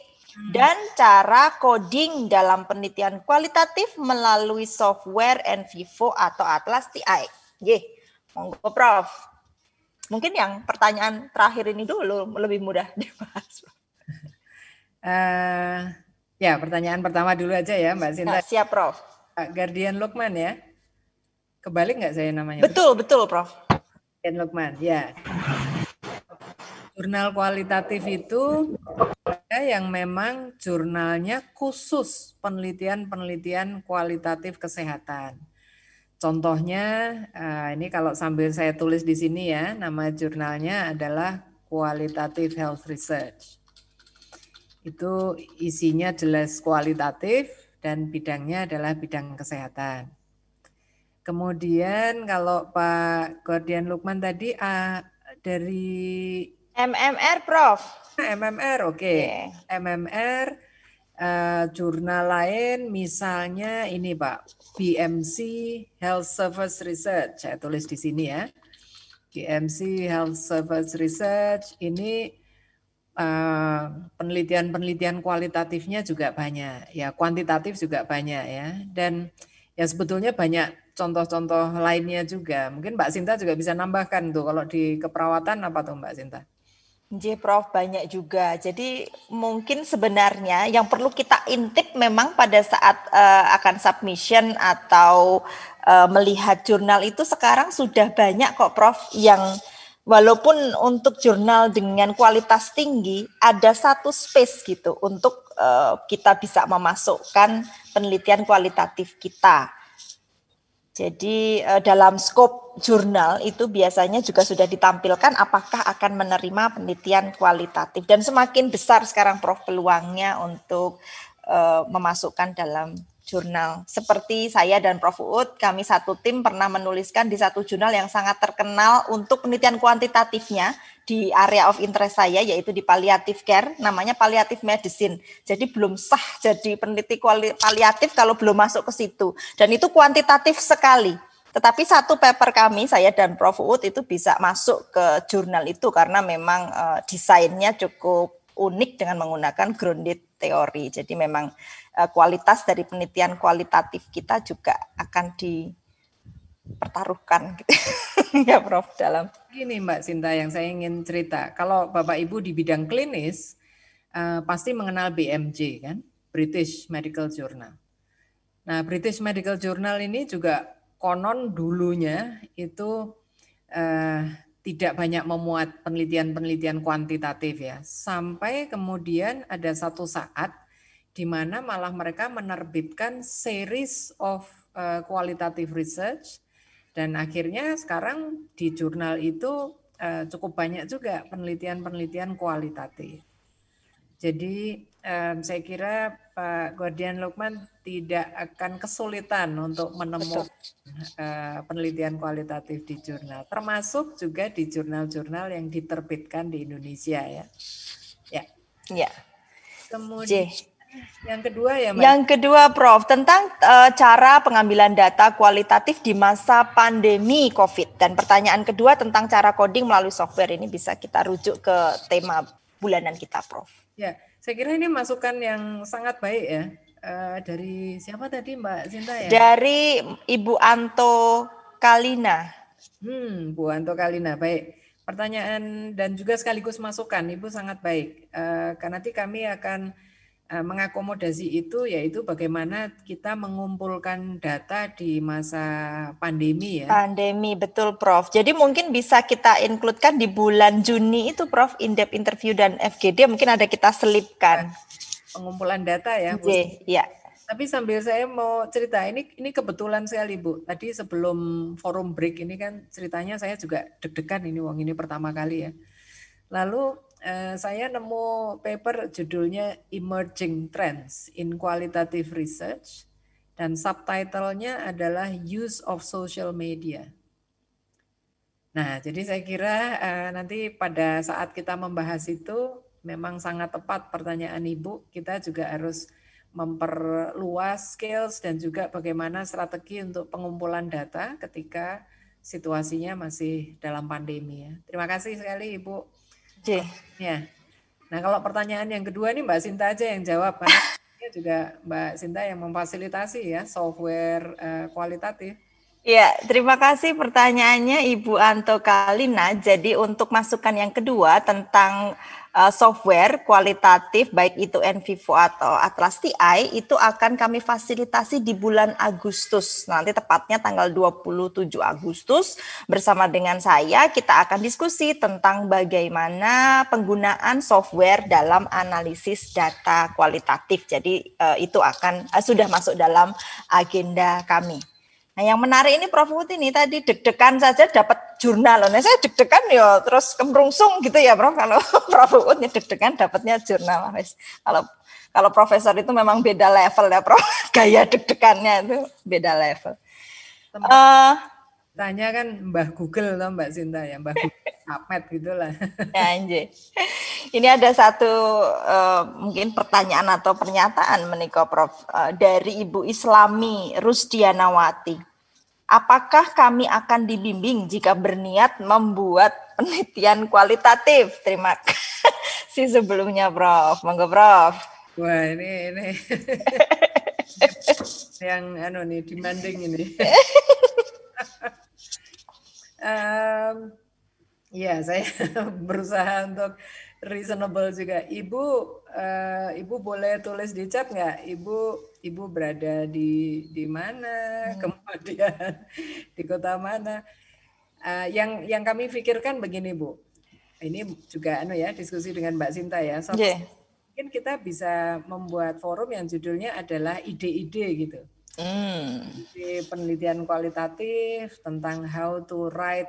dan cara coding dalam penelitian kualitatif melalui software NVivo atau Atlas TI. E. Ye, monggo Prof. Mungkin yang pertanyaan terakhir ini dulu lebih mudah dibahas. Uh, ya, pertanyaan pertama dulu aja ya, Mbak Sinta. Nah, siap, Prof. Eh, Guardian Lukman ya. Kebalik nggak saya namanya? Betul, betul, Prof. Guardian Lukman, ya. Jurnal kualitatif itu yang memang jurnalnya khusus penelitian-penelitian kualitatif kesehatan Contohnya, eh, ini kalau sambil saya tulis di sini ya, nama jurnalnya adalah Qualitative Health Research. Itu isinya jelas kualitatif dan bidangnya adalah bidang kesehatan. Kemudian kalau Pak Gordian Lukman tadi ah, dari MMR Prof. MMR, oke. Okay. Iya. Yeah. MMR Eh, jurnal lain misalnya ini Pak, BMC Health Service Research. Saya tulis di sini ya. BMC Health Service Research ini eh, penelitian-penelitian uh, penelitian -penelitian kualitatifnya juga banyak, ya kuantitatif juga banyak ya. Dan ya sebetulnya banyak contoh-contoh lainnya juga. Mungkin Mbak Sinta juga bisa nambahkan tuh kalau di keperawatan apa tuh Mbak Sinta? J Prof banyak juga. Jadi mungkin sebenarnya yang perlu kita intip memang pada saat uh, akan submission atau uh, melihat jurnal itu sekarang sudah banyak kok Prof yang walaupun untuk jurnal dengan kualitas tinggi ada satu space gitu untuk uh, kita bisa memasukkan penelitian kualitatif kita jadi eh, dalam skop jurnal itu biasanya juga sudah ditampilkan apakah akan menerima penelitian kualitatif dan semakin besar sekarang prof peluangnya untuk eh, memasukkan dalam jurnal. Seperti saya dan Prof. Uud, kami satu tim pernah menuliskan di satu jurnal yang sangat terkenal untuk penelitian kuantitatifnya di area of interest saya, yaitu di palliative care, namanya palliative medicine. Jadi belum sah jadi peneliti paliatif kalau belum masuk ke situ. Dan itu kuantitatif sekali. Tetapi satu paper kami, saya dan Prof. Uud itu bisa masuk ke jurnal itu karena memang uh, desainnya cukup unik dengan menggunakan grounded teori. Jadi memang eh, kualitas dari penelitian kualitatif kita juga akan dipertaruhkan ya Prof dalam. Gini Mbak Sinta yang saya ingin cerita. Kalau Bapak Ibu di bidang klinis uh, pasti mengenal BMJ kan, British Medical Journal. Nah, British Medical Journal ini juga konon dulunya itu uh, tidak banyak memuat penelitian-penelitian kuantitatif ya. Sampai kemudian ada satu saat di mana malah mereka menerbitkan series of uh, qualitative research dan akhirnya sekarang di jurnal itu eh, cukup banyak juga penelitian-penelitian kualitatif. Jadi saya kira Pak Guardian Lukman tidak akan kesulitan untuk menemukan eh, penelitian kualitatif di jurnal, termasuk juga di jurnal-jurnal yang diterbitkan di Indonesia ya. Ya. Ya. Kemudian J. yang kedua ya. Mbak. Yang kedua, Prof, tentang uh, cara pengambilan data kualitatif di masa pandemi COVID dan pertanyaan kedua tentang cara coding melalui software ini bisa kita rujuk ke tema bulanan kita, Prof. Ya, saya kira ini masukan yang sangat baik ya Eh, dari siapa tadi Mbak Sinta ya? Dari Ibu Anto Kalina. Hmm, Bu Anto Kalina, baik. Pertanyaan dan juga sekaligus masukan, Ibu sangat baik. Eh, karena nanti kami akan eh, mengakomodasi itu, yaitu bagaimana kita mengumpulkan data di masa pandemi ya. Pandemi, betul Prof. Jadi mungkin bisa kita include-kan di bulan Juni itu Prof, In-depth interview dan FGD mungkin ada kita selipkan. Iya pengumpulan data ya. Bu. Iya. Tapi sambil saya mau cerita ini ini kebetulan sekali Bu. Tadi sebelum forum break ini kan ceritanya saya juga deg-degan ini wong ini pertama kali ya. Lalu eh, saya nemu paper judulnya Emerging Trends in Qualitative Research dan subtitlenya adalah Use of Social Media. Nah, jadi saya kira uh, nanti pada saat kita membahas itu memang sangat tepat pertanyaan Ibu. Kita juga harus memperluas skills dan juga bagaimana strategi untuk pengumpulan data ketika situasinya masih dalam pandemi ya. Terima kasih sekali Ibu. Oke. Ya. Nah kalau pertanyaan yang kedua nih Mbak Sinta aja yang jawab karena juga Mbak Sinta yang memfasilitasi ya software uh, kualitatif. Ya, terima kasih pertanyaannya Ibu Anto Kalina. Jadi untuk masukan yang kedua tentang Eh, software kualitatif baik itu NVivo atau Atlas TI itu akan kami fasilitasi di bulan Agustus. Nanti tepatnya tanggal 27 Agustus bersama dengan saya kita akan diskusi tentang bagaimana penggunaan software dalam analisis data kualitatif. Jadi eh, itu akan eh, sudah masuk dalam agenda kami. Nah, yang menarik ini Prof Muti ini tadi deg-degan saja dapat jurnal. Nah, saya deg-degan ya terus kemrungsung gitu ya, Prof. Kalau Prof Muti deg-degan dapatnya jurnal. Kalau kalau profesor itu memang beda level ya, Prof. Gaya deg-degannya itu beda level. Uh, tanya kan Mbah Google loh Mbak Sinta ya Mbah Google Ahmed gitulah. Ya, Anjir. Ini ada satu uh, mungkin pertanyaan atau pernyataan meniko Prof uh, dari Ibu Islami Rusdianawati. Apakah kami akan dibimbing jika berniat membuat penelitian kualitatif? Terima kasih sebelumnya Prof. Monggo Prof. Wah, ini ini yang anu nih demanding ini. Um, ya, saya berusaha untuk reasonable juga. Ibu, uh, ibu boleh tulis di chat nggak? Ibu, ibu berada di di mana? Hmm. Kemudian di kota mana? Uh, yang yang kami pikirkan begini bu, ini juga anu ya diskusi dengan Mbak Sinta ya. So, yeah. Mungkin kita bisa membuat forum yang judulnya adalah ide-ide gitu. Mm. Di penelitian kualitatif tentang how to write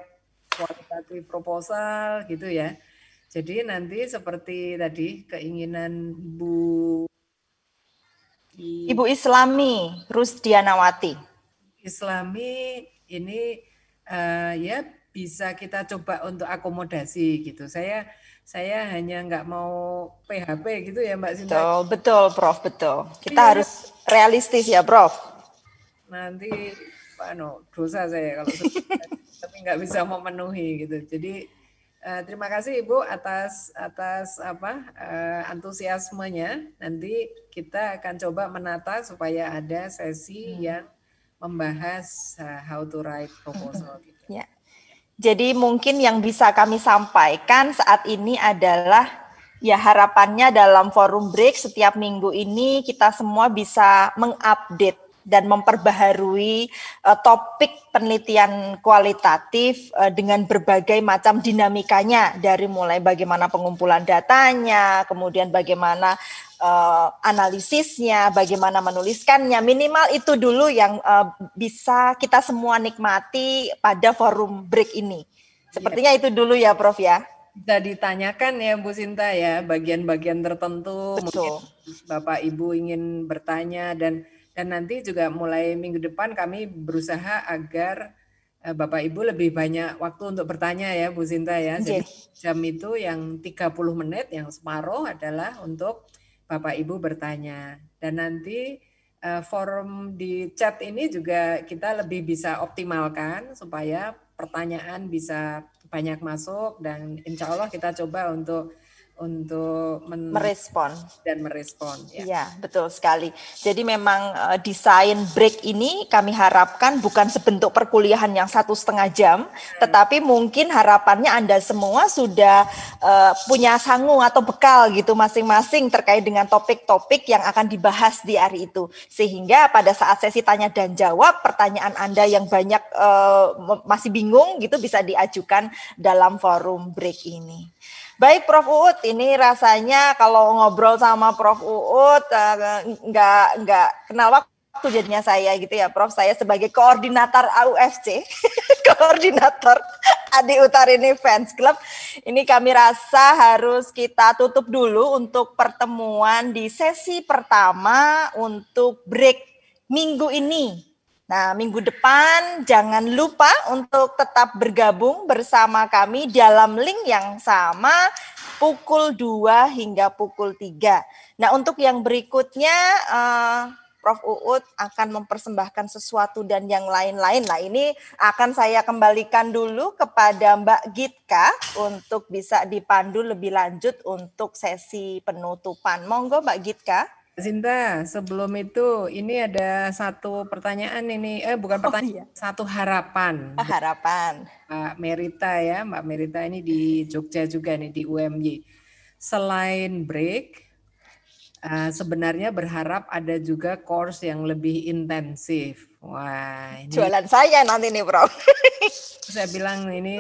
kualitatif proposal gitu ya. Jadi nanti seperti tadi keinginan Bu Ibu Islami Rusdianawati. Islami ini uh, ya bisa kita coba untuk akomodasi gitu. Saya saya hanya nggak mau PHP gitu ya Mbak Sinta. Betul, betul Prof, betul. Kita ya. harus realistis ya Prof nanti ano, dosa saya kalau tapi nggak bisa memenuhi gitu. Jadi uh, terima kasih Ibu atas atas apa uh, antusiasmenya. Nanti kita akan coba menata supaya ada sesi hmm. yang membahas uh, how to write proposal. Hmm. Gitu. Ya. Jadi mungkin yang bisa kami sampaikan saat ini adalah ya harapannya dalam forum break setiap minggu ini kita semua bisa mengupdate dan memperbaharui uh, topik penelitian kualitatif uh, dengan berbagai macam dinamikanya dari mulai bagaimana pengumpulan datanya, kemudian bagaimana uh, analisisnya, bagaimana menuliskannya. Minimal itu dulu yang uh, bisa kita semua nikmati pada forum break ini. Sepertinya ya. itu dulu ya, Prof ya. Bisa ditanyakan ya, Bu Sinta ya, bagian-bagian tertentu. Betul. Mungkin Bapak Ibu ingin bertanya dan dan nanti juga mulai minggu depan kami berusaha agar eh, Bapak Ibu lebih banyak waktu untuk bertanya ya Bu Sinta ya. Jadi jam itu yang 30 menit yang separuh adalah untuk Bapak Ibu bertanya. Dan nanti eh, forum di chat ini juga kita lebih bisa optimalkan supaya pertanyaan bisa banyak masuk dan insya Allah kita coba untuk untuk merespon dan merespon. Ya. ya, betul sekali. Jadi memang uh, desain break ini kami harapkan bukan sebentuk perkuliahan yang satu setengah jam, hmm. tetapi mungkin harapannya anda semua sudah uh, punya sangu atau bekal gitu masing-masing terkait dengan topik-topik yang akan dibahas di hari itu, sehingga pada saat sesi tanya dan jawab pertanyaan anda yang banyak uh, masih bingung gitu bisa diajukan dalam forum break ini. Baik Prof Uut, ini rasanya kalau ngobrol sama Prof Uut eh, nggak uh, nggak kenal waktu jadinya saya gitu ya Prof. Saya sebagai koordinator AUFC, koordinator Adi Utarini Fans Club. Ini kami rasa harus kita tutup dulu untuk pertemuan di sesi pertama untuk break minggu ini Nah, minggu depan jangan lupa untuk tetap bergabung bersama kami dalam link yang sama pukul 2 hingga pukul 3. Nah, untuk yang berikutnya uh, Prof Uut akan mempersembahkan sesuatu dan yang lain-lain. Nah, ini akan saya kembalikan dulu kepada Mbak Gitka untuk bisa dipandu lebih lanjut untuk sesi penutupan. Monggo Mbak Gitka. Zinta, sebelum itu ini ada satu pertanyaan ini, eh bukan oh, pertanyaan, oh, iya. satu harapan. Ah, harapan. Mbak Merita ya, Mbak Merita ini di Jogja juga nih di UMY. Selain break, eh, sebenarnya berharap ada juga course yang lebih intensif. Wah, ini... jualan saya nanti nih, Prof. saya bilang ini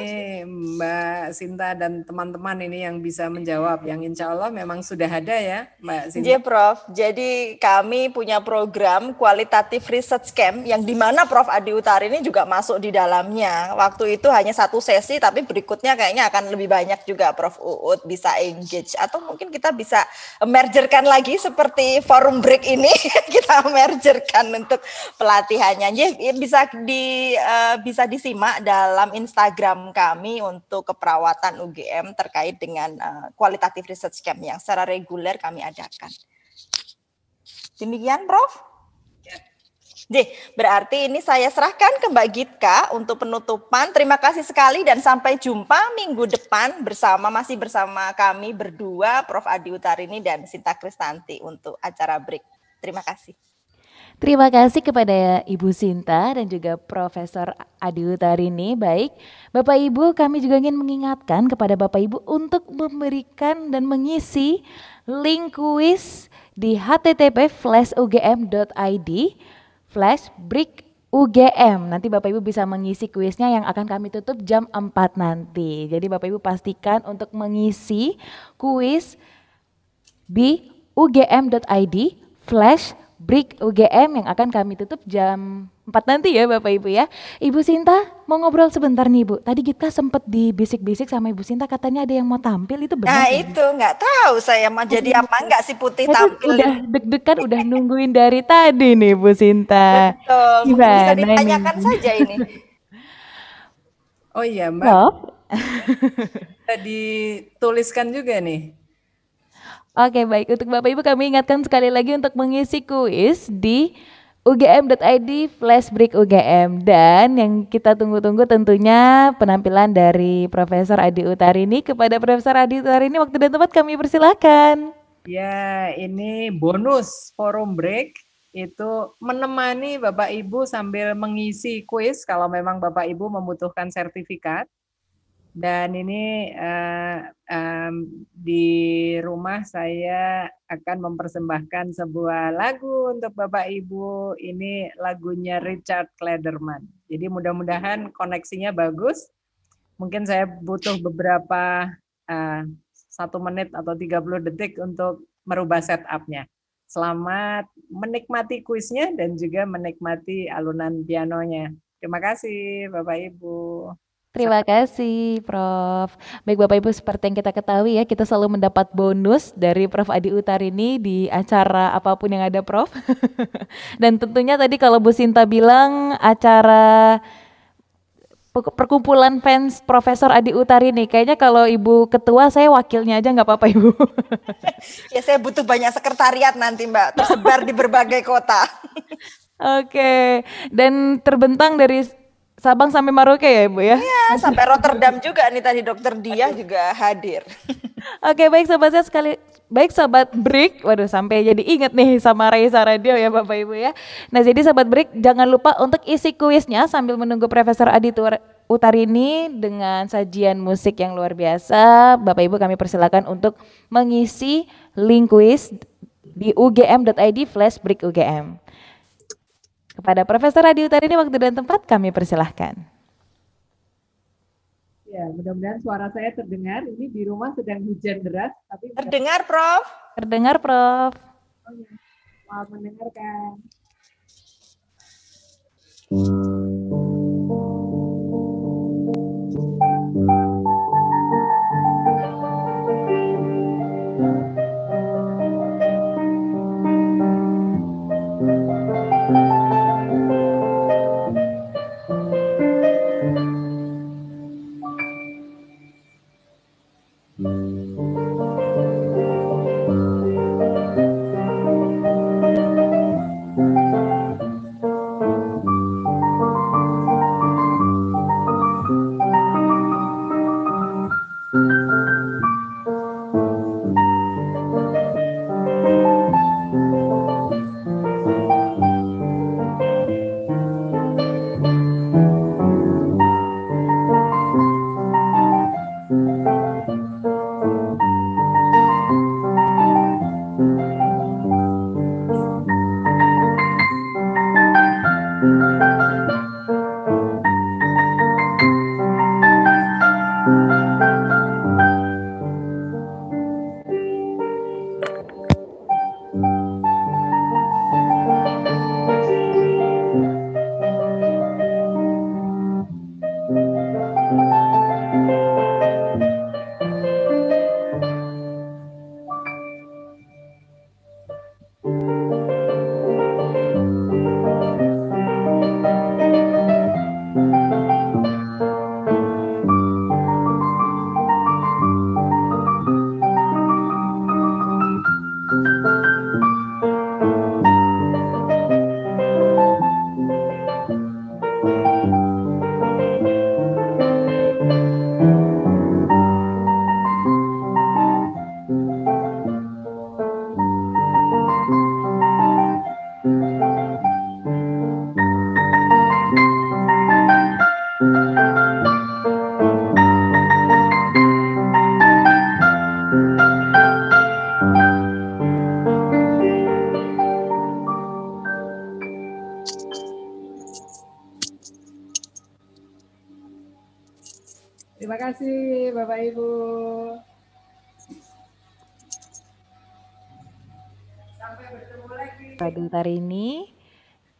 Mbak Sinta dan teman-teman ini yang bisa menjawab yang insya Allah memang sudah ada ya Mbak Sinta. Iya Prof, jadi kami punya program kualitatif research camp yang mana Prof Adi Utari ini juga masuk di dalamnya. Waktu itu hanya satu sesi tapi berikutnya kayaknya akan lebih banyak juga Prof Uut bisa engage atau mungkin kita bisa mergerkan lagi seperti forum break ini kita mergerkan untuk pelatihannya. Jadi bisa di eh, bisa disimak dalam dalam Instagram kami untuk keperawatan UGM terkait dengan uh, eh, kualitatif research camp yang secara reguler kami adakan. Demikian, Prof. J, ya. berarti ini saya serahkan ke Mbak Gitka untuk penutupan. Terima kasih sekali dan sampai jumpa minggu depan bersama masih bersama kami berdua Prof Adi Utarini dan Sinta Kristanti untuk acara break. Terima kasih. Terima kasih kepada Ibu Sinta dan juga Profesor Adi Utarini. Baik, Bapak Ibu kami juga ingin mengingatkan kepada Bapak Ibu untuk memberikan dan mengisi link kuis di http flashugm.id flash break UGM. Nanti Bapak Ibu bisa mengisi kuisnya yang akan kami tutup jam 4 nanti. Jadi Bapak Ibu pastikan untuk mengisi kuis di ugm.id flash break UGM yang akan kami tutup jam 4 nanti ya Bapak Ibu ya. Ibu Sinta mau ngobrol sebentar nih Bu. Tadi kita sempat dibisik-bisik sama Ibu Sinta katanya ada yang mau tampil itu benar. Nah itu nggak tahu saya mau jadi apa nggak si Putih tampil. Udah deg-degan udah nungguin dari tadi nih Bu Sinta. Betul. Gimana Bisa ditanyakan ini? saja ini. Oh iya Mbak. Tadi tuliskan juga nih. Oke, baik. Untuk Bapak Ibu kami ingatkan sekali lagi untuk mengisi kuis di ugm.id flashbreak UGM dan yang kita tunggu-tunggu tentunya penampilan dari Profesor Adi Utari ini kepada Profesor Adi Utari ini waktu dan tempat kami persilakan. Ya, ini bonus forum break itu menemani Bapak Ibu sambil mengisi kuis kalau memang Bapak Ibu membutuhkan sertifikat dan ini uh, um, di rumah saya akan mempersembahkan sebuah lagu untuk Bapak Ibu. Ini lagunya Richard Klederman. Jadi mudah-mudahan koneksinya bagus. Mungkin saya butuh beberapa eh, satu uh, menit atau 30 detik untuk merubah setupnya. Selamat menikmati kuisnya dan juga menikmati alunan pianonya. Terima kasih Bapak Ibu. Terima kasih Prof. Baik Bapak Ibu seperti yang kita ketahui ya kita selalu mendapat bonus dari Prof. Adi Utar ini di acara apapun yang ada Prof. Dan tentunya tadi kalau Bu Sinta bilang acara perkumpulan fans Profesor Adi Utari nih. Kayaknya kalau Ibu Ketua saya wakilnya aja nggak apa-apa Ibu. ya saya butuh banyak sekretariat nanti Mbak, tersebar di berbagai kota. Oke, okay. dan terbentang dari Sabang sampai Maroke ya Ibu ya? Iya, sampai Rotterdam juga nih tadi dokter dia juga hadir. Oke, baik sobat saya sekali baik sobat break. Waduh, sampai jadi inget nih sama Raisa Radio ya Bapak Ibu ya. Nah, jadi sobat break jangan lupa untuk isi kuisnya sambil menunggu Profesor Adi Utarini dengan sajian musik yang luar biasa. Bapak Ibu kami persilakan untuk mengisi link kuis di ugmid ugm. Kepada Profesor Radio Utari ini waktu dan tempat kami persilahkan. Ya, mudah-mudahan suara saya terdengar. Ini di rumah sedang hujan deras, tapi terdengar, Prof. Terdengar, Prof. Oh, ya. mau mendengarkan. Hmm.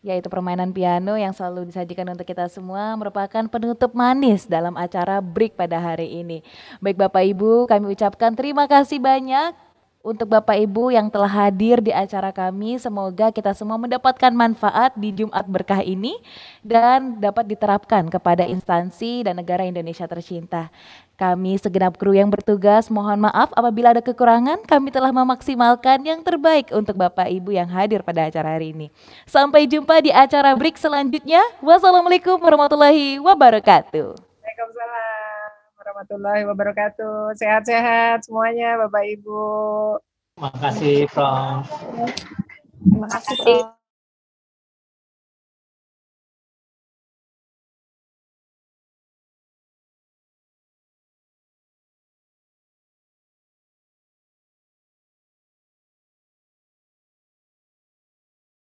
yaitu permainan piano yang selalu disajikan untuk kita semua merupakan penutup manis dalam acara break pada hari ini. Baik Bapak Ibu, kami ucapkan terima kasih banyak untuk Bapak Ibu yang telah hadir di acara kami. Semoga kita semua mendapatkan manfaat di Jumat berkah ini dan dapat diterapkan kepada instansi dan negara Indonesia tercinta. Kami segenap kru yang bertugas mohon maaf apabila ada kekurangan. Kami telah memaksimalkan yang terbaik untuk Bapak Ibu yang hadir pada acara hari ini. Sampai jumpa di acara break selanjutnya. Wassalamualaikum warahmatullahi wabarakatuh warahmatullahi wabarakatuh. Sehat-sehat semuanya Bapak Ibu. Terima kasih Prof. Terima kasih.